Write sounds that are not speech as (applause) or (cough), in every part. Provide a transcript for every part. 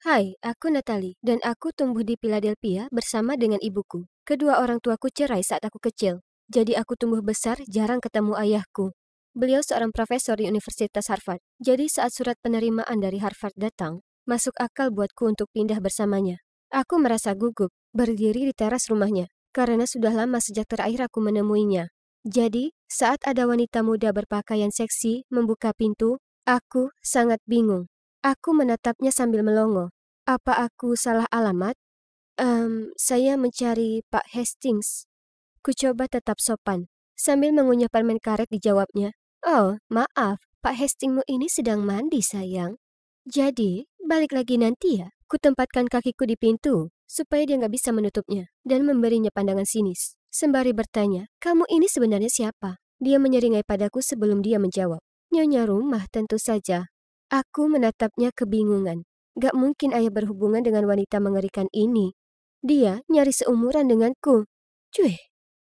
Hai, aku Natalie, dan aku tumbuh di Philadelphia bersama dengan ibuku. Kedua orang tuaku cerai saat aku kecil, jadi aku tumbuh besar jarang ketemu ayahku. Beliau seorang profesor di Universitas Harvard, jadi saat surat penerimaan dari Harvard datang, masuk akal buatku untuk pindah bersamanya. Aku merasa gugup, berdiri di teras rumahnya, karena sudah lama sejak terakhir aku menemuinya. Jadi, saat ada wanita muda berpakaian seksi membuka pintu, aku sangat bingung. Aku menatapnya sambil melongo. Apa aku salah alamat? Um, saya mencari Pak Hastings. Kucoba tetap sopan. Sambil mengunyah permen karet dijawabnya. Oh, maaf. Pak Hastingsmu ini sedang mandi, sayang. Jadi, balik lagi nanti ya. Kutempatkan kakiku di pintu, supaya dia nggak bisa menutupnya, dan memberinya pandangan sinis. Sembari bertanya, kamu ini sebenarnya siapa? Dia menyeringai padaku sebelum dia menjawab. Nyonya rumah tentu saja, Aku menatapnya kebingungan. Gak mungkin ayah berhubungan dengan wanita mengerikan ini. Dia nyaris seumuran denganku. Cuy,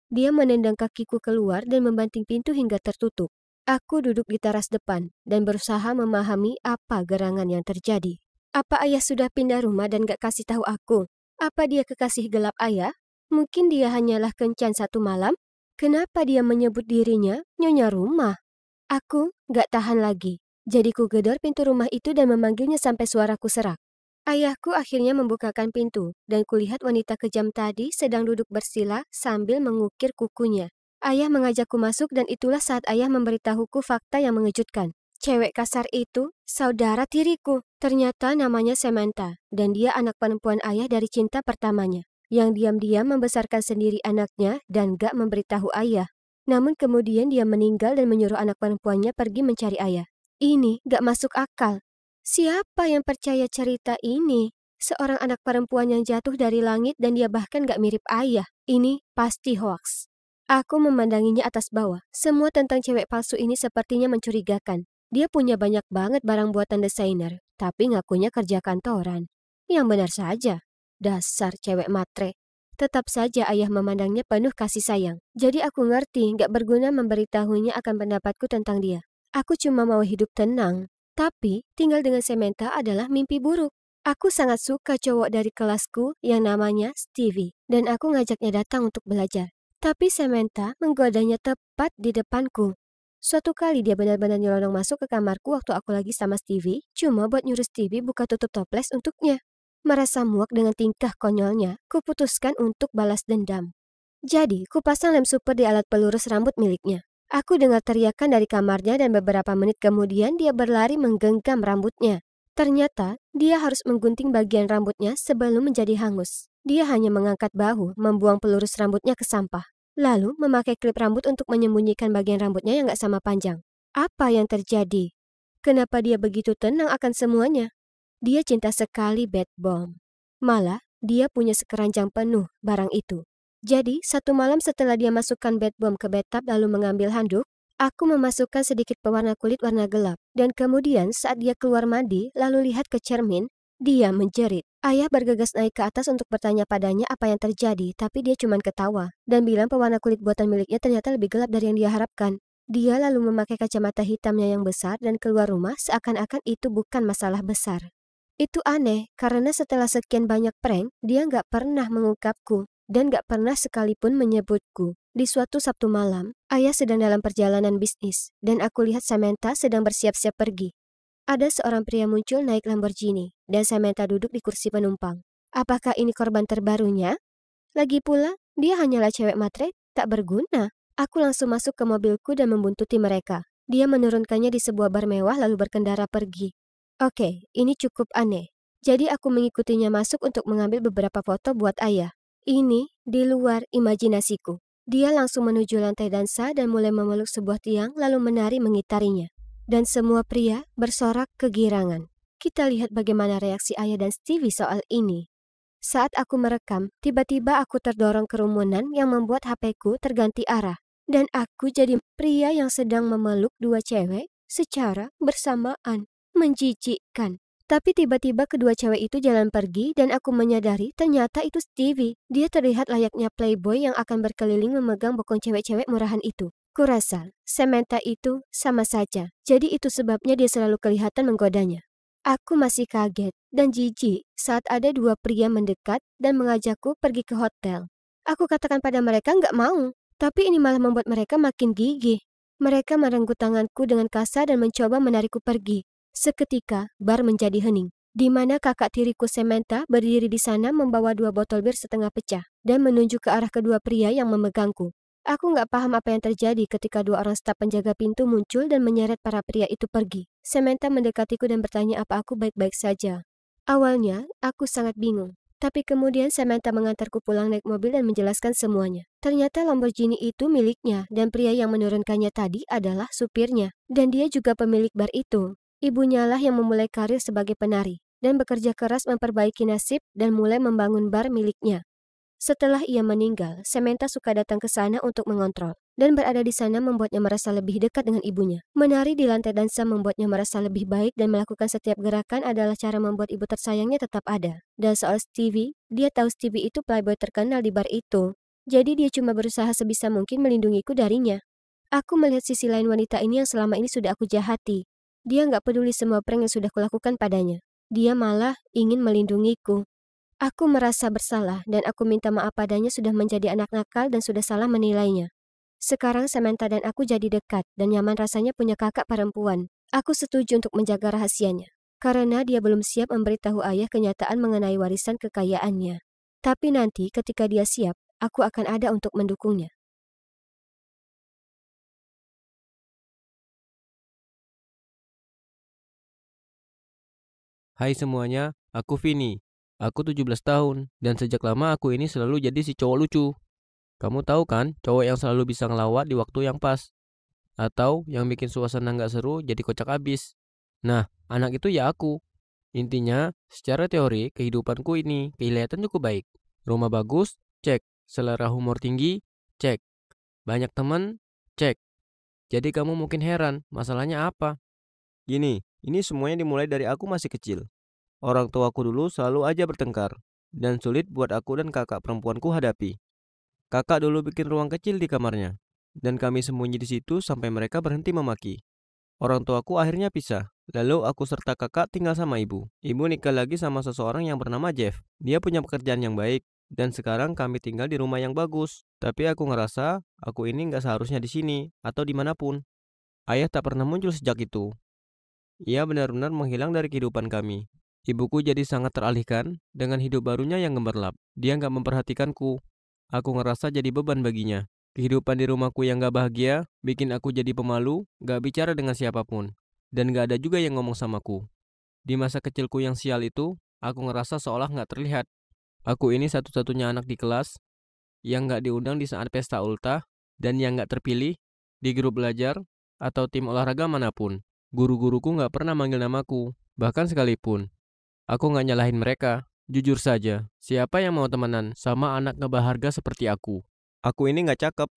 dia menendang kakiku keluar dan membanting pintu hingga tertutup. Aku duduk di teras depan dan berusaha memahami apa gerangan yang terjadi. Apa ayah sudah pindah rumah dan gak kasih tahu aku? Apa dia kekasih gelap ayah? Mungkin dia hanyalah kencan satu malam? Kenapa dia menyebut dirinya Nyonya Rumah? Aku gak tahan lagi. Jadi ku gedor pintu rumah itu dan memanggilnya sampai suaraku serak. Ayahku akhirnya membukakan pintu, dan kulihat wanita kejam tadi sedang duduk bersila sambil mengukir kukunya. Ayah mengajakku masuk dan itulah saat ayah memberitahuku fakta yang mengejutkan. Cewek kasar itu, saudara tiriku. Ternyata namanya Samantha, dan dia anak perempuan ayah dari cinta pertamanya. Yang diam-diam membesarkan sendiri anaknya dan gak memberitahu ayah. Namun kemudian dia meninggal dan menyuruh anak perempuannya pergi mencari ayah. Ini gak masuk akal. Siapa yang percaya cerita ini? Seorang anak perempuan yang jatuh dari langit dan dia bahkan gak mirip ayah. Ini pasti hoax. Aku memandanginya atas bawah. Semua tentang cewek palsu ini sepertinya mencurigakan. Dia punya banyak banget barang buatan desainer, tapi ngakunya kerja kantoran. Yang benar saja. Dasar cewek matre. Tetap saja ayah memandangnya penuh kasih sayang. Jadi aku ngerti gak berguna memberitahunya akan pendapatku tentang dia. Aku cuma mau hidup tenang, tapi tinggal dengan Samantha adalah mimpi buruk. Aku sangat suka cowok dari kelasku yang namanya Stevie, dan aku ngajaknya datang untuk belajar. Tapi Samantha menggodanya tepat di depanku. Suatu kali dia benar-benar nyelonong masuk ke kamarku waktu aku lagi sama Stevie, cuma buat nyuruh Stevie buka tutup toples untuknya. Merasa muak dengan tingkah konyolnya, kuputuskan untuk balas dendam. Jadi, kupasang lem super di alat pelurus rambut miliknya. Aku dengar teriakan dari kamarnya dan beberapa menit kemudian dia berlari menggenggam rambutnya. Ternyata, dia harus menggunting bagian rambutnya sebelum menjadi hangus. Dia hanya mengangkat bahu, membuang pelurus rambutnya ke sampah. Lalu, memakai klip rambut untuk menyembunyikan bagian rambutnya yang gak sama panjang. Apa yang terjadi? Kenapa dia begitu tenang akan semuanya? Dia cinta sekali bad bomb. Malah, dia punya sekeranjang penuh barang itu. Jadi, satu malam setelah dia masukkan bed bomb ke bathtub lalu mengambil handuk, aku memasukkan sedikit pewarna kulit warna gelap. Dan kemudian saat dia keluar mandi, lalu lihat ke cermin, dia menjerit. Ayah bergegas naik ke atas untuk bertanya padanya apa yang terjadi, tapi dia cuma ketawa dan bilang pewarna kulit buatan miliknya ternyata lebih gelap dari yang dia harapkan. Dia lalu memakai kacamata hitamnya yang besar dan keluar rumah seakan-akan itu bukan masalah besar. Itu aneh, karena setelah sekian banyak prank, dia nggak pernah mengungkapku dan gak pernah sekalipun menyebutku. Di suatu Sabtu malam, ayah sedang dalam perjalanan bisnis, dan aku lihat Samantha sedang bersiap-siap pergi. Ada seorang pria muncul naik Lamborghini, dan Samantha duduk di kursi penumpang. Apakah ini korban terbarunya? Lagi pula, dia hanyalah cewek matre, tak berguna. Aku langsung masuk ke mobilku dan membuntuti mereka. Dia menurunkannya di sebuah bar mewah lalu berkendara pergi. Oke, ini cukup aneh. Jadi aku mengikutinya masuk untuk mengambil beberapa foto buat ayah. Ini di luar imajinasiku. Dia langsung menuju lantai dansa dan mulai memeluk sebuah tiang lalu menari mengitarinya. Dan semua pria bersorak kegirangan. Kita lihat bagaimana reaksi ayah dan Stevie soal ini. Saat aku merekam, tiba-tiba aku terdorong kerumunan yang membuat HP-ku terganti arah. Dan aku jadi pria yang sedang memeluk dua cewek secara bersamaan. Menjijikkan. Tapi tiba-tiba kedua cewek itu jalan pergi dan aku menyadari ternyata itu Stevie. Dia terlihat layaknya playboy yang akan berkeliling memegang bokong cewek-cewek murahan itu. Kurasa, Samantha itu sama saja. Jadi itu sebabnya dia selalu kelihatan menggodanya. Aku masih kaget dan jijik saat ada dua pria mendekat dan mengajakku pergi ke hotel. Aku katakan pada mereka nggak mau, tapi ini malah membuat mereka makin gigih. Mereka merenggut tanganku dengan kasar dan mencoba menarikku pergi. Seketika, bar menjadi hening, di mana kakak tiriku Samantha berdiri di sana membawa dua botol bir setengah pecah dan menunjuk ke arah kedua pria yang memegangku. Aku nggak paham apa yang terjadi ketika dua orang staf penjaga pintu muncul dan menyeret para pria itu pergi. Samantha mendekatiku dan bertanya apa aku baik-baik saja. Awalnya, aku sangat bingung. Tapi kemudian Samantha mengantarku pulang naik mobil dan menjelaskan semuanya. Ternyata Lamborghini itu miliknya dan pria yang menurunkannya tadi adalah supirnya. Dan dia juga pemilik bar itu. Ibunya lah yang memulai karir sebagai penari dan bekerja keras memperbaiki nasib dan mulai membangun bar miliknya. Setelah ia meninggal, Samantha suka datang ke sana untuk mengontrol dan berada di sana membuatnya merasa lebih dekat dengan ibunya. Menari di lantai dansa membuatnya merasa lebih baik dan melakukan setiap gerakan adalah cara membuat ibu tersayangnya tetap ada. Dan soal Stevie, dia tahu Stevie itu playboy terkenal di bar itu. Jadi dia cuma berusaha sebisa mungkin melindungiku darinya. Aku melihat sisi lain wanita ini yang selama ini sudah aku jahati, dia nggak peduli semua prank yang sudah kulakukan padanya. Dia malah ingin melindungiku. Aku merasa bersalah dan aku minta maaf padanya sudah menjadi anak nakal dan sudah salah menilainya. Sekarang Samantha dan aku jadi dekat dan nyaman rasanya punya kakak perempuan. Aku setuju untuk menjaga rahasianya. Karena dia belum siap memberitahu ayah kenyataan mengenai warisan kekayaannya. Tapi nanti ketika dia siap, aku akan ada untuk mendukungnya. Hai semuanya, aku Vini. Aku 17 tahun, dan sejak lama aku ini selalu jadi si cowok lucu. Kamu tahu kan, cowok yang selalu bisa ngelawat di waktu yang pas. Atau yang bikin suasana nggak seru jadi kocak abis. Nah, anak itu ya aku. Intinya, secara teori, kehidupanku ini kelihatan cukup baik. Rumah bagus, cek. Selera humor tinggi, cek. Banyak teman, cek. Jadi kamu mungkin heran, masalahnya apa? Gini, ini semuanya dimulai dari aku masih kecil. Orang tuaku dulu selalu aja bertengkar, dan sulit buat aku dan kakak perempuanku hadapi. Kakak dulu bikin ruang kecil di kamarnya, dan kami sembunyi di situ sampai mereka berhenti memaki. Orang tuaku akhirnya pisah, lalu aku serta kakak tinggal sama ibu. Ibu nikah lagi sama seseorang yang bernama Jeff. Dia punya pekerjaan yang baik, dan sekarang kami tinggal di rumah yang bagus. Tapi aku ngerasa aku ini nggak seharusnya di sini atau dimanapun. Ayah tak pernah muncul sejak itu, ia benar-benar menghilang dari kehidupan kami. Ibuku jadi sangat teralihkan dengan hidup barunya yang gemerlap. Dia nggak memperhatikanku. Aku ngerasa jadi beban baginya. Kehidupan di rumahku yang gak bahagia bikin aku jadi pemalu, gak bicara dengan siapapun. Dan gak ada juga yang ngomong samaku. Di masa kecilku yang sial itu, aku ngerasa seolah nggak terlihat. Aku ini satu-satunya anak di kelas yang nggak diundang di saat pesta ulta dan yang nggak terpilih di grup belajar atau tim olahraga manapun. Guru-guruku nggak pernah manggil namaku, bahkan sekalipun. Aku nggak nyalahin mereka. Jujur saja, siapa yang mau temenan sama anak ngebaharga seperti aku? Aku ini nggak cakep,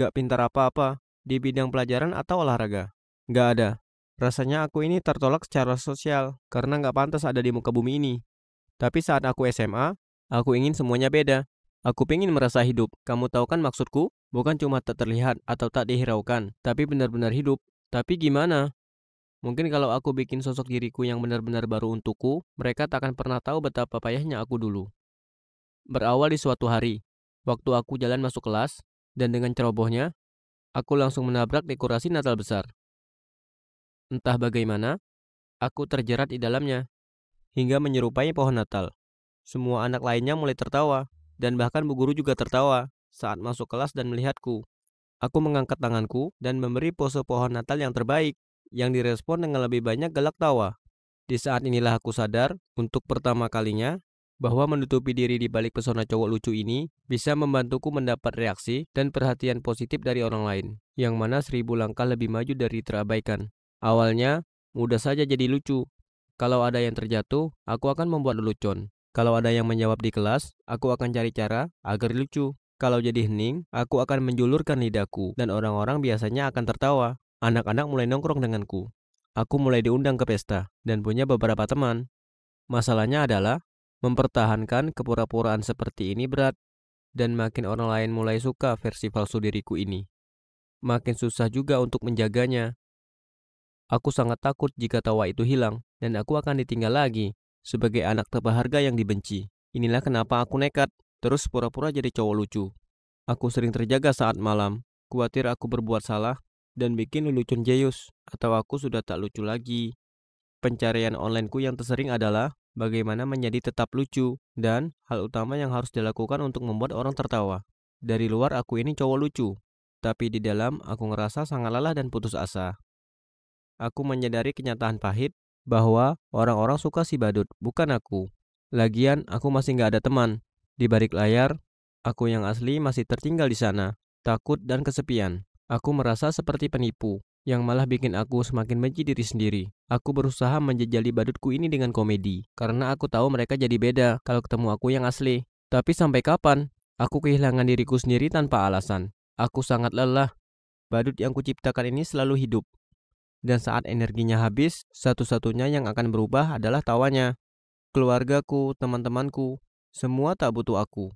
nggak pintar apa-apa di bidang pelajaran atau olahraga. Nggak ada. Rasanya aku ini tertolak secara sosial karena nggak pantas ada di muka bumi ini. Tapi saat aku SMA, aku ingin semuanya beda. Aku ingin merasa hidup. Kamu tahu kan maksudku? Bukan cuma tak terlihat atau tak dihiraukan, tapi benar-benar hidup. Tapi gimana? Mungkin kalau aku bikin sosok diriku yang benar-benar baru untukku, mereka tak akan pernah tahu betapa payahnya aku dulu. Berawal di suatu hari, waktu aku jalan masuk kelas, dan dengan cerobohnya, aku langsung menabrak dekorasi Natal besar. Entah bagaimana, aku terjerat di dalamnya, hingga menyerupai pohon Natal. Semua anak lainnya mulai tertawa, dan bahkan bu guru juga tertawa saat masuk kelas dan melihatku. Aku mengangkat tanganku dan memberi pose pohon Natal yang terbaik yang direspon dengan lebih banyak gelak tawa. Di saat inilah aku sadar, untuk pertama kalinya, bahwa menutupi diri di balik pesona cowok lucu ini bisa membantuku mendapat reaksi dan perhatian positif dari orang lain, yang mana seribu langkah lebih maju dari terabaikan. Awalnya, mudah saja jadi lucu. Kalau ada yang terjatuh, aku akan membuat lelucon. Kalau ada yang menjawab di kelas, aku akan cari cara agar lucu. Kalau jadi hening, aku akan menjulurkan lidahku dan orang-orang biasanya akan tertawa. Anak-anak mulai nongkrong denganku. Aku mulai diundang ke pesta dan punya beberapa teman. Masalahnya adalah mempertahankan kepura-puraan seperti ini berat dan makin orang lain mulai suka versi palsu diriku ini. Makin susah juga untuk menjaganya. Aku sangat takut jika tawa itu hilang dan aku akan ditinggal lagi sebagai anak terbaharga yang dibenci. Inilah kenapa aku nekat terus pura-pura jadi cowok lucu. Aku sering terjaga saat malam, khawatir aku berbuat salah dan bikin lelucon jeyus atau aku sudah tak lucu lagi. Pencarian onlineku yang tersering adalah bagaimana menjadi tetap lucu dan hal utama yang harus dilakukan untuk membuat orang tertawa. Dari luar aku ini cowok lucu, tapi di dalam aku ngerasa sangat lelah dan putus asa. Aku menyadari kenyataan pahit bahwa orang-orang suka si badut, bukan aku. Lagian aku masih nggak ada teman. Di balik layar, aku yang asli masih tertinggal di sana, takut dan kesepian. Aku merasa seperti penipu, yang malah bikin aku semakin benci diri sendiri. Aku berusaha menjejali badutku ini dengan komedi, karena aku tahu mereka jadi beda kalau ketemu aku yang asli. Tapi sampai kapan? Aku kehilangan diriku sendiri tanpa alasan. Aku sangat lelah. Badut yang kuciptakan ini selalu hidup. Dan saat energinya habis, satu-satunya yang akan berubah adalah tawanya. Keluargaku, teman-temanku, semua tak butuh aku.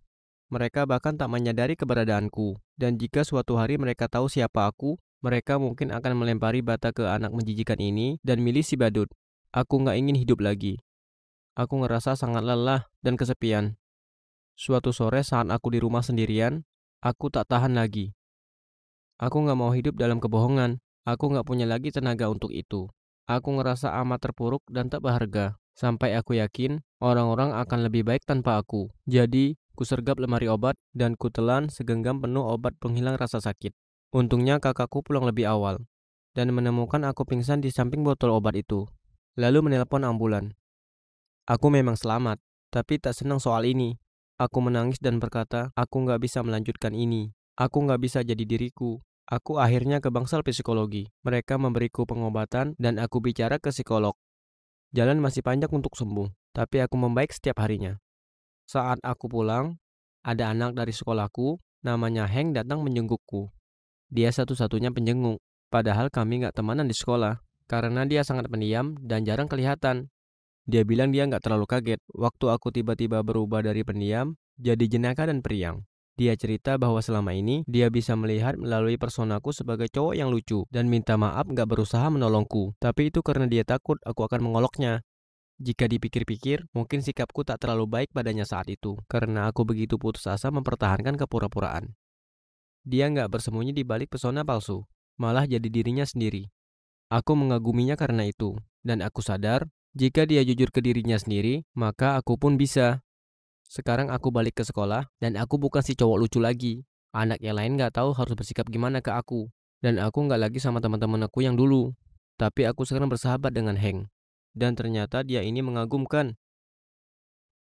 Mereka bahkan tak menyadari keberadaanku, dan jika suatu hari mereka tahu siapa aku, mereka mungkin akan melempari bata ke anak menjijikan ini dan milih si badut. Aku nggak ingin hidup lagi. Aku ngerasa sangat lelah dan kesepian. Suatu sore saat aku di rumah sendirian, aku tak tahan lagi. Aku nggak mau hidup dalam kebohongan. Aku nggak punya lagi tenaga untuk itu. Aku ngerasa amat terpuruk dan tak berharga. Sampai aku yakin orang-orang akan lebih baik tanpa aku. Jadi, Kusergap lemari obat dan kutelan segenggam penuh obat penghilang rasa sakit. Untungnya kakakku pulang lebih awal dan menemukan aku pingsan di samping botol obat itu. Lalu menelpon ambulan. Aku memang selamat, tapi tak senang soal ini. Aku menangis dan berkata, aku nggak bisa melanjutkan ini. Aku nggak bisa jadi diriku. Aku akhirnya ke bangsal psikologi. Mereka memberiku pengobatan dan aku bicara ke psikolog. Jalan masih panjang untuk sembuh, tapi aku membaik setiap harinya. Saat aku pulang, ada anak dari sekolahku, namanya Heng datang menjengukku. Dia satu-satunya penjenguk, padahal kami nggak temanan di sekolah, karena dia sangat pendiam dan jarang kelihatan. Dia bilang dia nggak terlalu kaget waktu aku tiba-tiba berubah dari pendiam jadi jenaka dan periang. Dia cerita bahwa selama ini dia bisa melihat melalui personaku sebagai cowok yang lucu dan minta maaf nggak berusaha menolongku. Tapi itu karena dia takut aku akan mengoloknya. Jika dipikir-pikir, mungkin sikapku tak terlalu baik padanya saat itu, karena aku begitu putus asa mempertahankan kepura-puraan. Dia nggak bersembunyi di balik pesona palsu, malah jadi dirinya sendiri. Aku mengaguminya karena itu, dan aku sadar, jika dia jujur ke dirinya sendiri, maka aku pun bisa. Sekarang aku balik ke sekolah, dan aku bukan si cowok lucu lagi. Anak yang lain nggak tahu harus bersikap gimana ke aku, dan aku nggak lagi sama teman-teman aku yang dulu. Tapi aku sekarang bersahabat dengan Heng, dan ternyata dia ini mengagumkan.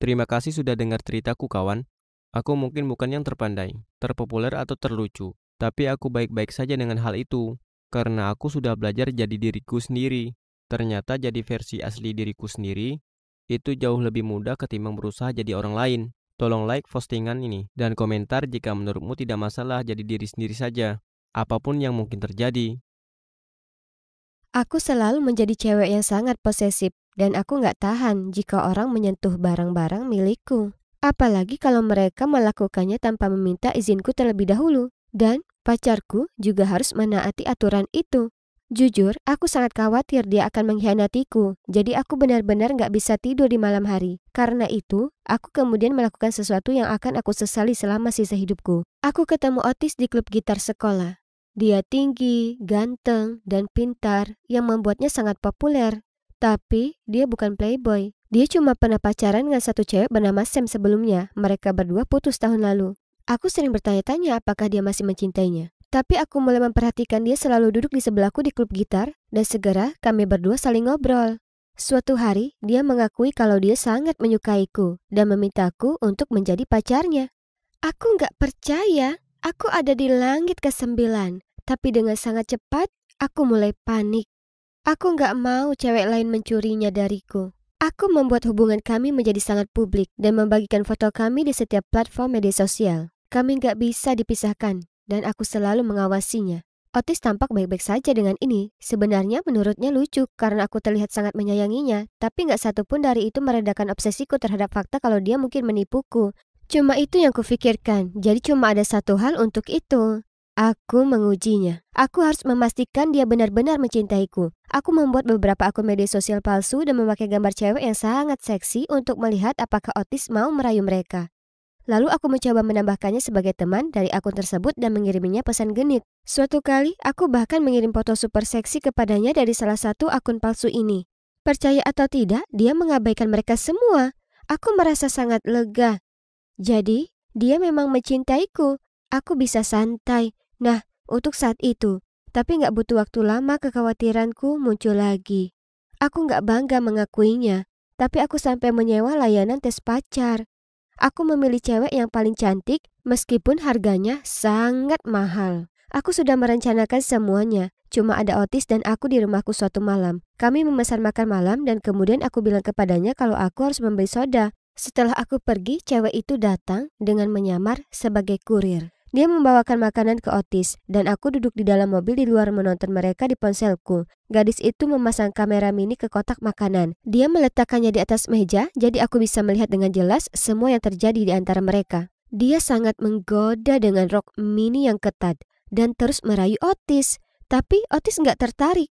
Terima kasih sudah dengar ceritaku kawan. Aku mungkin bukan yang terpandai, terpopuler atau terlucu, tapi aku baik-baik saja dengan hal itu karena aku sudah belajar jadi diriku sendiri. Ternyata jadi versi asli diriku sendiri itu jauh lebih mudah ketimbang berusaha jadi orang lain. Tolong like postingan ini dan komentar jika menurutmu tidak masalah jadi diri sendiri saja. Apapun yang mungkin terjadi, Aku selalu menjadi cewek yang sangat posesif dan aku nggak tahan jika orang menyentuh barang-barang milikku. Apalagi kalau mereka melakukannya tanpa meminta izinku terlebih dahulu. Dan pacarku juga harus menaati aturan itu. Jujur, aku sangat khawatir dia akan mengkhianatiku, jadi aku benar-benar nggak bisa tidur di malam hari. Karena itu, aku kemudian melakukan sesuatu yang akan aku sesali selama sisa hidupku. Aku ketemu Otis di klub gitar sekolah. Dia tinggi, ganteng, dan pintar yang membuatnya sangat populer. Tapi dia bukan playboy. Dia cuma pernah pacaran dengan satu cewek bernama Sam sebelumnya. Mereka berdua putus tahun lalu. Aku sering bertanya-tanya apakah dia masih mencintainya. Tapi aku mulai memperhatikan dia selalu duduk di sebelahku di klub gitar dan segera kami berdua saling ngobrol. Suatu hari, dia mengakui kalau dia sangat menyukaiku dan memintaku untuk menjadi pacarnya. Aku nggak percaya. Aku ada di langit ke kesembilan, tapi dengan sangat cepat aku mulai panik. Aku nggak mau cewek lain mencurinya dariku. Aku membuat hubungan kami menjadi sangat publik dan membagikan foto kami di setiap platform media sosial. Kami nggak bisa dipisahkan, dan aku selalu mengawasinya. Otis tampak baik-baik saja dengan ini. Sebenarnya menurutnya lucu karena aku terlihat sangat menyayanginya, tapi nggak satu pun dari itu meredakan obsesiku terhadap fakta kalau dia mungkin menipuku. Cuma itu yang kufikirkan, jadi cuma ada satu hal untuk itu. Aku mengujinya. Aku harus memastikan dia benar-benar mencintaiku. Aku membuat beberapa akun media sosial palsu dan memakai gambar cewek yang sangat seksi untuk melihat apakah Otis mau merayu mereka. Lalu aku mencoba menambahkannya sebagai teman dari akun tersebut dan mengiriminya pesan genit. Suatu kali, aku bahkan mengirim foto super seksi kepadanya dari salah satu akun palsu ini. Percaya atau tidak, dia mengabaikan mereka semua. Aku merasa sangat lega jadi, dia memang mencintaiku. Aku bisa santai. Nah, untuk saat itu. Tapi nggak butuh waktu lama kekhawatiranku muncul lagi. Aku nggak bangga mengakuinya. Tapi aku sampai menyewa layanan tes pacar. Aku memilih cewek yang paling cantik meskipun harganya sangat mahal. Aku sudah merencanakan semuanya. Cuma ada Otis dan aku di rumahku suatu malam. Kami memesan makan malam dan kemudian aku bilang kepadanya kalau aku harus membeli soda setelah aku pergi, cewek itu datang dengan menyamar sebagai kurir. Dia membawakan makanan ke Otis, dan aku duduk di dalam mobil di luar menonton mereka di ponselku. Gadis itu memasang kamera mini ke kotak makanan. Dia meletakkannya di atas meja, jadi aku bisa melihat dengan jelas semua yang terjadi di antara mereka. Dia sangat menggoda dengan rok mini yang ketat, dan terus merayu Otis. Tapi Otis nggak tertarik.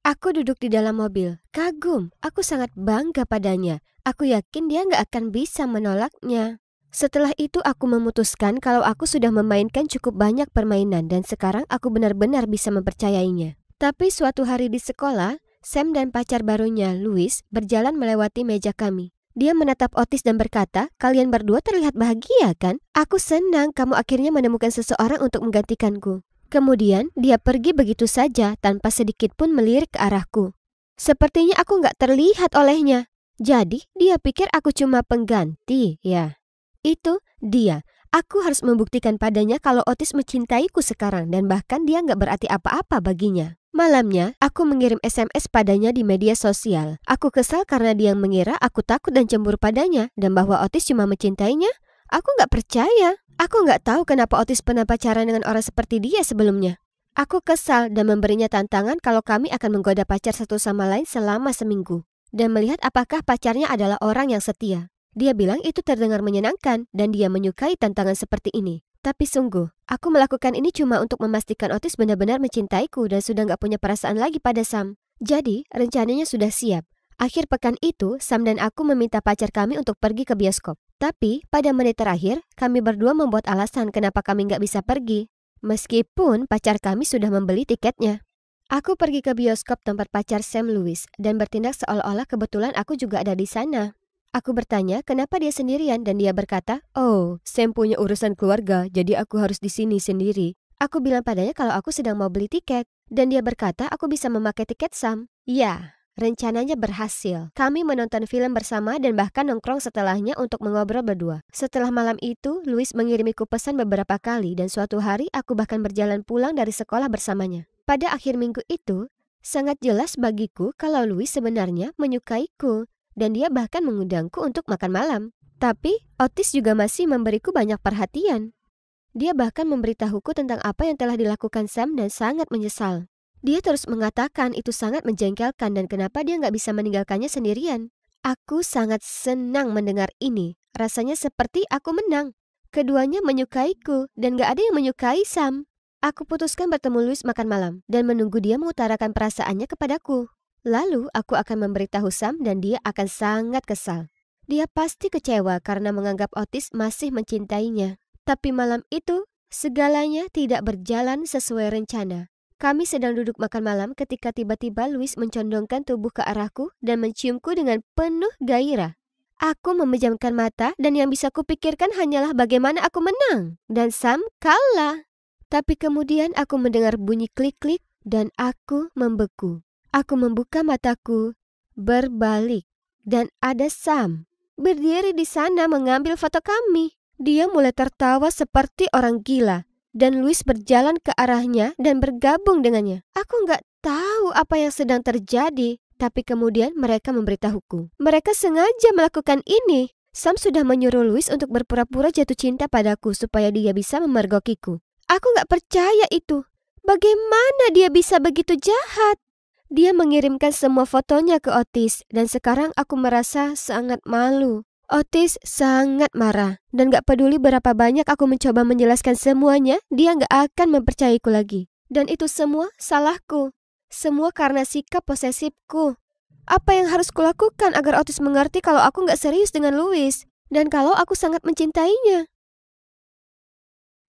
Aku duduk di dalam mobil, kagum. Aku sangat bangga padanya. Aku yakin dia nggak akan bisa menolaknya. Setelah itu aku memutuskan kalau aku sudah memainkan cukup banyak permainan dan sekarang aku benar-benar bisa mempercayainya. Tapi suatu hari di sekolah, Sam dan pacar barunya, Louis, berjalan melewati meja kami. Dia menatap Otis dan berkata, kalian berdua terlihat bahagia kan? Aku senang kamu akhirnya menemukan seseorang untuk menggantikanku. Kemudian dia pergi begitu saja tanpa sedikit pun melirik ke arahku. Sepertinya aku nggak terlihat olehnya. Jadi dia pikir aku cuma pengganti, ya. Itu dia. Aku harus membuktikan padanya kalau Otis mencintaiku sekarang dan bahkan dia nggak berarti apa-apa baginya. Malamnya, aku mengirim SMS padanya di media sosial. Aku kesal karena dia mengira aku takut dan cemburu padanya dan bahwa Otis cuma mencintainya. Aku nggak percaya. Aku nggak tahu kenapa Otis pernah pacaran dengan orang seperti dia sebelumnya. Aku kesal dan memberinya tantangan kalau kami akan menggoda pacar satu sama lain selama seminggu dan melihat apakah pacarnya adalah orang yang setia. Dia bilang itu terdengar menyenangkan dan dia menyukai tantangan seperti ini. Tapi sungguh, aku melakukan ini cuma untuk memastikan Otis benar-benar mencintaiku dan sudah nggak punya perasaan lagi pada Sam. Jadi, rencananya sudah siap. Akhir pekan itu, Sam dan aku meminta pacar kami untuk pergi ke bioskop. Tapi pada menit terakhir, kami berdua membuat alasan kenapa kami nggak bisa pergi. Meskipun pacar kami sudah membeli tiketnya. Aku pergi ke bioskop tempat pacar Sam Lewis dan bertindak seolah-olah kebetulan aku juga ada di sana. Aku bertanya kenapa dia sendirian dan dia berkata, Oh, Sam punya urusan keluarga, jadi aku harus di sini sendiri. Aku bilang padanya kalau aku sedang mau beli tiket. Dan dia berkata aku bisa memakai tiket Sam. Ya, Rencananya berhasil. Kami menonton film bersama dan bahkan nongkrong setelahnya untuk mengobrol berdua. Setelah malam itu, Louis mengirimiku pesan beberapa kali dan suatu hari aku bahkan berjalan pulang dari sekolah bersamanya. Pada akhir minggu itu, sangat jelas bagiku kalau Louis sebenarnya menyukaiku dan dia bahkan mengundangku untuk makan malam. Tapi, Otis juga masih memberiku banyak perhatian. Dia bahkan memberitahuku tentang apa yang telah dilakukan Sam dan sangat menyesal. Dia terus mengatakan itu sangat menjengkelkan dan kenapa dia nggak bisa meninggalkannya sendirian. Aku sangat senang mendengar ini. Rasanya seperti aku menang. Keduanya menyukaiku dan gak ada yang menyukai Sam. Aku putuskan bertemu Louis makan malam dan menunggu dia mengutarakan perasaannya kepadaku. Lalu aku akan memberitahu Sam dan dia akan sangat kesal. Dia pasti kecewa karena menganggap Otis masih mencintainya. Tapi malam itu, segalanya tidak berjalan sesuai rencana. Kami sedang duduk makan malam ketika tiba-tiba Louis mencondongkan tubuh ke arahku dan menciumku dengan penuh gairah. Aku memejamkan mata dan yang bisa kupikirkan hanyalah bagaimana aku menang dan Sam kalah. Tapi kemudian aku mendengar bunyi klik-klik dan aku membeku. Aku membuka mataku, berbalik, dan ada Sam berdiri di sana mengambil foto kami. Dia mulai tertawa seperti orang gila dan Louis berjalan ke arahnya dan bergabung dengannya. Aku nggak tahu apa yang sedang terjadi, tapi kemudian mereka memberitahuku. Mereka sengaja melakukan ini. Sam sudah menyuruh Louis untuk berpura-pura jatuh cinta padaku supaya dia bisa memergokiku. Aku nggak percaya itu. Bagaimana dia bisa begitu jahat? Dia mengirimkan semua fotonya ke Otis dan sekarang aku merasa sangat malu. Otis sangat marah dan gak peduli berapa banyak aku mencoba menjelaskan semuanya, dia gak akan mempercayaiku lagi. Dan itu semua salahku. Semua karena sikap posesifku. Apa yang harus kulakukan agar Otis mengerti kalau aku gak serius dengan Louis dan kalau aku sangat mencintainya?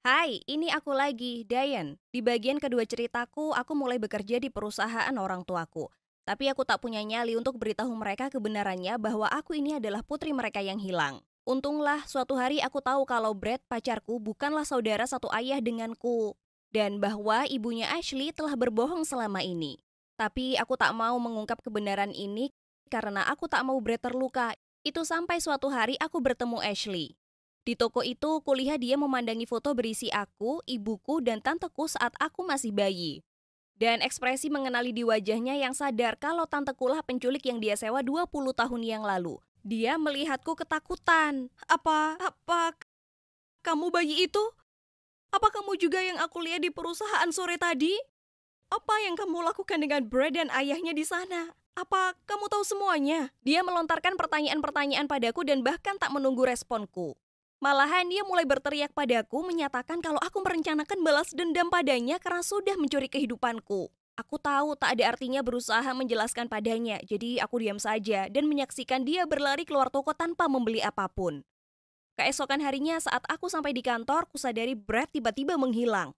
Hai, ini aku lagi, Diane. Di bagian kedua ceritaku, aku mulai bekerja di perusahaan orang tuaku. Tapi aku tak punya nyali untuk beritahu mereka kebenarannya bahwa aku ini adalah putri mereka yang hilang. Untunglah suatu hari aku tahu kalau Brad pacarku bukanlah saudara satu ayah denganku dan bahwa ibunya Ashley telah berbohong selama ini. Tapi aku tak mau mengungkap kebenaran ini karena aku tak mau Brad terluka. Itu sampai suatu hari aku bertemu Ashley. Di toko itu, kulihat dia memandangi foto berisi aku, ibuku, dan tanteku saat aku masih bayi. Dan ekspresi mengenali di wajahnya yang sadar kalau tante kulah penculik yang dia sewa 20 tahun yang lalu. Dia melihatku ketakutan. Apa? Apa? Kamu bayi itu? Apa kamu juga yang aku lihat di perusahaan sore tadi? Apa yang kamu lakukan dengan Brad dan ayahnya di sana? Apa kamu tahu semuanya? Dia melontarkan pertanyaan-pertanyaan padaku dan bahkan tak menunggu responku. Malahan dia mulai berteriak padaku menyatakan kalau aku merencanakan balas dendam padanya karena sudah mencuri kehidupanku. Aku tahu tak ada artinya berusaha menjelaskan padanya, jadi aku diam saja dan menyaksikan dia berlari keluar toko tanpa membeli apapun. Keesokan harinya saat aku sampai di kantor, kusadari Brad tiba-tiba menghilang.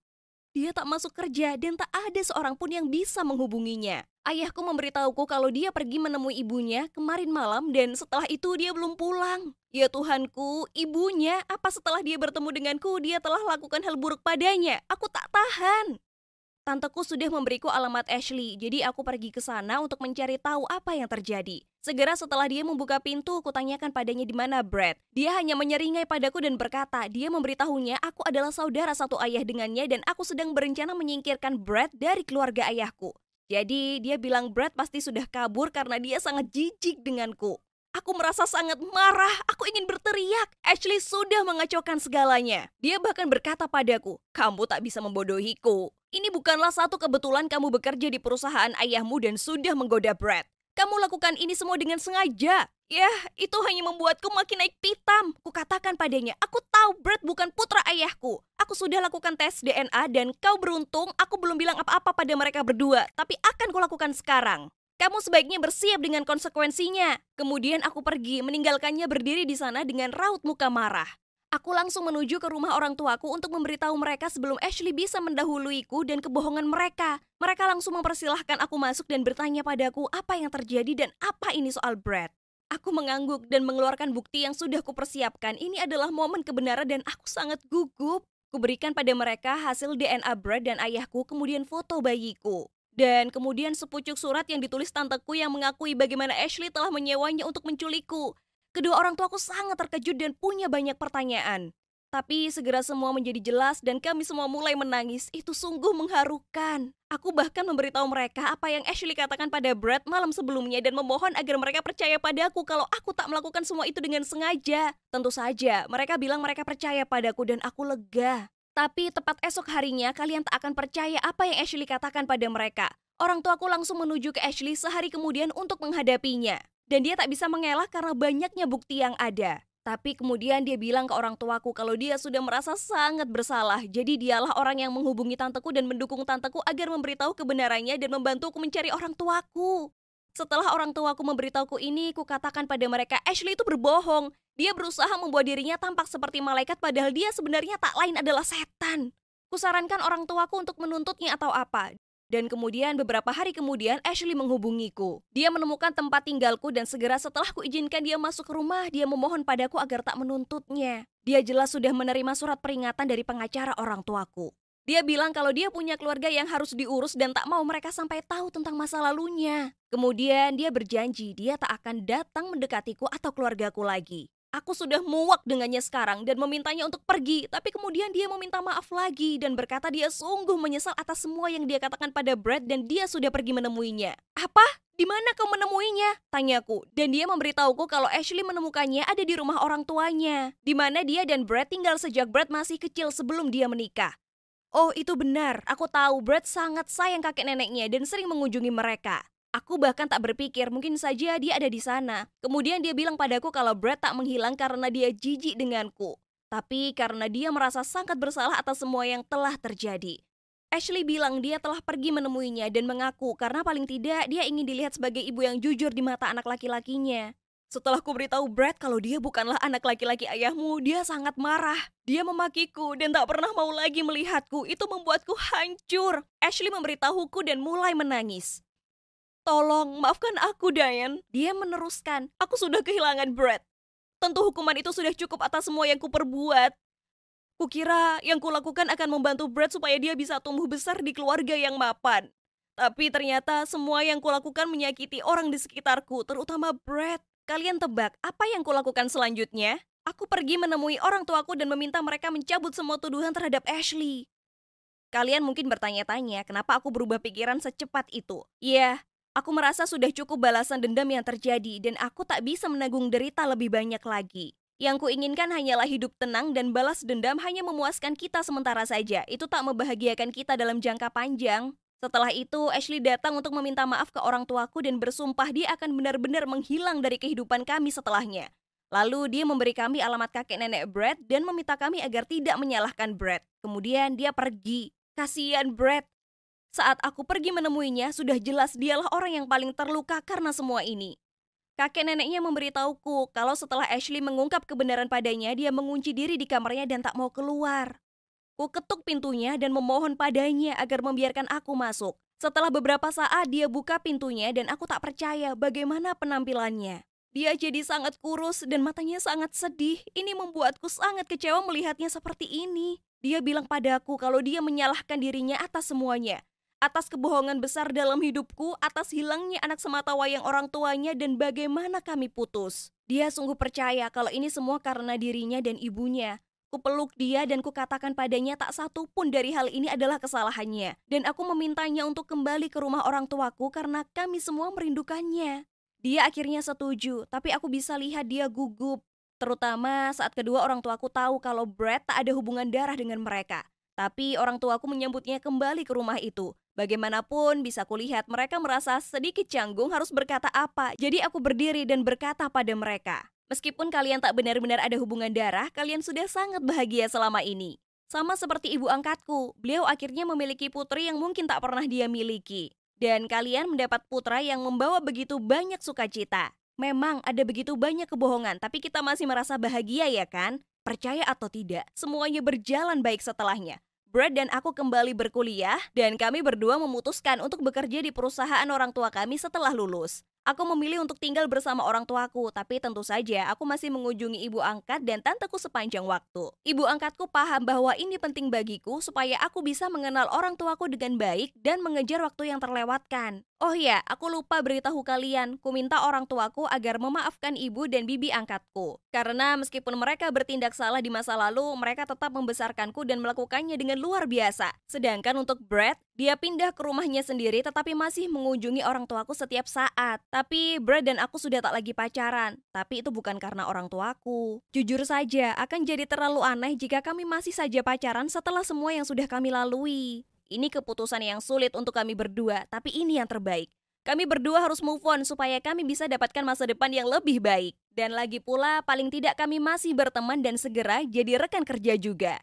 Dia tak masuk kerja dan tak ada seorang pun yang bisa menghubunginya. Ayahku memberitahuku kalau dia pergi menemui ibunya kemarin malam dan setelah itu dia belum pulang. Ya Tuhanku, ibunya, apa setelah dia bertemu denganku dia telah lakukan hal buruk padanya? Aku tak tahan. Tanteku sudah memberiku alamat Ashley, jadi aku pergi ke sana untuk mencari tahu apa yang terjadi. Segera setelah dia membuka pintu, kutanyakan padanya di mana Brad. Dia hanya menyeringai padaku dan berkata, dia memberitahunya aku adalah saudara satu ayah dengannya dan aku sedang berencana menyingkirkan Brad dari keluarga ayahku. Jadi dia bilang Brad pasti sudah kabur karena dia sangat jijik denganku. Aku merasa sangat marah, aku ingin berteriak. Ashley sudah mengacaukan segalanya. Dia bahkan berkata padaku, kamu tak bisa membodohiku. Ini bukanlah satu kebetulan kamu bekerja di perusahaan ayahmu dan sudah menggoda Brad. Kamu lakukan ini semua dengan sengaja. Yah, itu hanya membuatku makin naik pitam. Kukatakan padanya, aku tahu Brad bukan putra ayahku. Aku sudah lakukan tes DNA dan kau beruntung aku belum bilang apa-apa pada mereka berdua, tapi akan kulakukan sekarang. Kamu sebaiknya bersiap dengan konsekuensinya. Kemudian aku pergi, meninggalkannya berdiri di sana dengan raut muka marah. Aku langsung menuju ke rumah orang tuaku untuk memberitahu mereka sebelum Ashley bisa mendahuluiku dan kebohongan mereka. Mereka langsung mempersilahkan aku masuk dan bertanya padaku apa yang terjadi dan apa ini soal Brad. Aku mengangguk dan mengeluarkan bukti yang sudah kupersiapkan. Ini adalah momen kebenaran dan aku sangat gugup. Kuberikan pada mereka hasil DNA Brad dan ayahku, kemudian foto bayiku. Dan kemudian sepucuk surat yang ditulis tanteku yang mengakui bagaimana Ashley telah menyewanya untuk menculikku. Kedua orang tuaku sangat terkejut dan punya banyak pertanyaan. Tapi segera semua menjadi jelas dan kami semua mulai menangis. Itu sungguh mengharukan. Aku bahkan memberitahu mereka apa yang Ashley katakan pada Brad malam sebelumnya dan memohon agar mereka percaya padaku kalau aku tak melakukan semua itu dengan sengaja. Tentu saja, mereka bilang mereka percaya padaku dan aku lega. Tapi tepat esok harinya, kalian tak akan percaya apa yang Ashley katakan pada mereka. Orang tuaku langsung menuju ke Ashley sehari kemudian untuk menghadapinya dan dia tak bisa mengelak karena banyaknya bukti yang ada. Tapi kemudian dia bilang ke orang tuaku kalau dia sudah merasa sangat bersalah. Jadi dialah orang yang menghubungi tanteku dan mendukung tanteku agar memberitahu kebenarannya dan membantuku mencari orang tuaku. Setelah orang tuaku memberitahuku ini, ku katakan pada mereka, Ashley itu berbohong. Dia berusaha membuat dirinya tampak seperti malaikat padahal dia sebenarnya tak lain adalah setan. Kusarankan orang tuaku untuk menuntutnya atau apa. Dan kemudian beberapa hari kemudian Ashley menghubungiku. Dia menemukan tempat tinggalku dan segera setelah kuizinkan dia masuk rumah, dia memohon padaku agar tak menuntutnya. Dia jelas sudah menerima surat peringatan dari pengacara orang tuaku. Dia bilang kalau dia punya keluarga yang harus diurus dan tak mau mereka sampai tahu tentang masa lalunya. Kemudian dia berjanji dia tak akan datang mendekatiku atau keluargaku lagi. Aku sudah muak dengannya sekarang dan memintanya untuk pergi, tapi kemudian dia meminta maaf lagi dan berkata dia sungguh menyesal atas semua yang dia katakan pada Brad dan dia sudah pergi menemuinya. Apa? Di mana kau menemuinya? Tanyaku. Dan dia memberitahuku kalau Ashley menemukannya ada di rumah orang tuanya, di mana dia dan Brad tinggal sejak Brad masih kecil sebelum dia menikah. Oh, itu benar. Aku tahu Brad sangat sayang kakek neneknya dan sering mengunjungi mereka. Aku bahkan tak berpikir, mungkin saja dia ada di sana. Kemudian dia bilang padaku kalau Brad tak menghilang karena dia jijik denganku. Tapi karena dia merasa sangat bersalah atas semua yang telah terjadi. Ashley bilang dia telah pergi menemuinya dan mengaku karena paling tidak dia ingin dilihat sebagai ibu yang jujur di mata anak laki-lakinya. Setelah ku beritahu Brad kalau dia bukanlah anak laki-laki ayahmu, dia sangat marah. Dia memakiku dan tak pernah mau lagi melihatku. Itu membuatku hancur. Ashley memberitahuku dan mulai menangis. Tolong, maafkan aku, Diane. Dia meneruskan, aku sudah kehilangan Brad. Tentu hukuman itu sudah cukup atas semua yang kuperbuat. Kukira yang kulakukan akan membantu Brad supaya dia bisa tumbuh besar di keluarga yang mapan. Tapi ternyata semua yang kulakukan menyakiti orang di sekitarku, terutama Brad. Kalian tebak, apa yang kulakukan selanjutnya? Aku pergi menemui orang tuaku dan meminta mereka mencabut semua tuduhan terhadap Ashley. Kalian mungkin bertanya-tanya, kenapa aku berubah pikiran secepat itu? Ya, Aku merasa sudah cukup balasan dendam yang terjadi dan aku tak bisa menanggung derita lebih banyak lagi. Yang kuinginkan hanyalah hidup tenang dan balas dendam hanya memuaskan kita sementara saja. Itu tak membahagiakan kita dalam jangka panjang. Setelah itu, Ashley datang untuk meminta maaf ke orang tuaku dan bersumpah dia akan benar-benar menghilang dari kehidupan kami setelahnya. Lalu dia memberi kami alamat kakek nenek Brad dan meminta kami agar tidak menyalahkan Brad. Kemudian dia pergi. Kasihan Brad, saat aku pergi menemuinya, sudah jelas dialah orang yang paling terluka karena semua ini. Kakek neneknya memberitahuku kalau setelah Ashley mengungkap kebenaran padanya, dia mengunci diri di kamarnya dan tak mau keluar. Ku ketuk pintunya dan memohon padanya agar membiarkan aku masuk. Setelah beberapa saat dia buka pintunya dan aku tak percaya bagaimana penampilannya. Dia jadi sangat kurus dan matanya sangat sedih. Ini membuatku sangat kecewa melihatnya seperti ini. Dia bilang padaku kalau dia menyalahkan dirinya atas semuanya atas kebohongan besar dalam hidupku, atas hilangnya anak semata wayang orang tuanya dan bagaimana kami putus. Dia sungguh percaya kalau ini semua karena dirinya dan ibunya. Ku peluk dia dan kukatakan padanya tak satu pun dari hal ini adalah kesalahannya. Dan aku memintanya untuk kembali ke rumah orang tuaku karena kami semua merindukannya. Dia akhirnya setuju, tapi aku bisa lihat dia gugup. Terutama saat kedua orang tuaku tahu kalau Brad tak ada hubungan darah dengan mereka. Tapi orang tuaku menyambutnya kembali ke rumah itu. Bagaimanapun bisa kulihat mereka merasa sedikit canggung harus berkata apa. Jadi aku berdiri dan berkata pada mereka. Meskipun kalian tak benar-benar ada hubungan darah, kalian sudah sangat bahagia selama ini. Sama seperti ibu angkatku, beliau akhirnya memiliki putri yang mungkin tak pernah dia miliki. Dan kalian mendapat putra yang membawa begitu banyak sukacita. Memang ada begitu banyak kebohongan, tapi kita masih merasa bahagia ya kan? Percaya atau tidak, semuanya berjalan baik setelahnya. Brad dan aku kembali berkuliah dan kami berdua memutuskan untuk bekerja di perusahaan orang tua kami setelah lulus. Aku memilih untuk tinggal bersama orang tuaku, tapi tentu saja aku masih mengunjungi ibu angkat dan tanteku sepanjang waktu. Ibu angkatku paham bahwa ini penting bagiku supaya aku bisa mengenal orang tuaku dengan baik dan mengejar waktu yang terlewatkan. Oh ya, aku lupa beritahu kalian, ku minta orang tuaku agar memaafkan ibu dan bibi angkatku. Karena meskipun mereka bertindak salah di masa lalu, mereka tetap membesarkanku dan melakukannya dengan luar biasa. Sedangkan untuk Brad, dia pindah ke rumahnya sendiri tetapi masih mengunjungi orang tuaku setiap saat. Tapi Brad dan aku sudah tak lagi pacaran. Tapi itu bukan karena orang tuaku. Jujur saja, akan jadi terlalu aneh jika kami masih saja pacaran setelah semua yang sudah kami lalui. Ini keputusan yang sulit untuk kami berdua, tapi ini yang terbaik. Kami berdua harus move on supaya kami bisa dapatkan masa depan yang lebih baik. Dan lagi pula, paling tidak kami masih berteman dan segera jadi rekan kerja juga.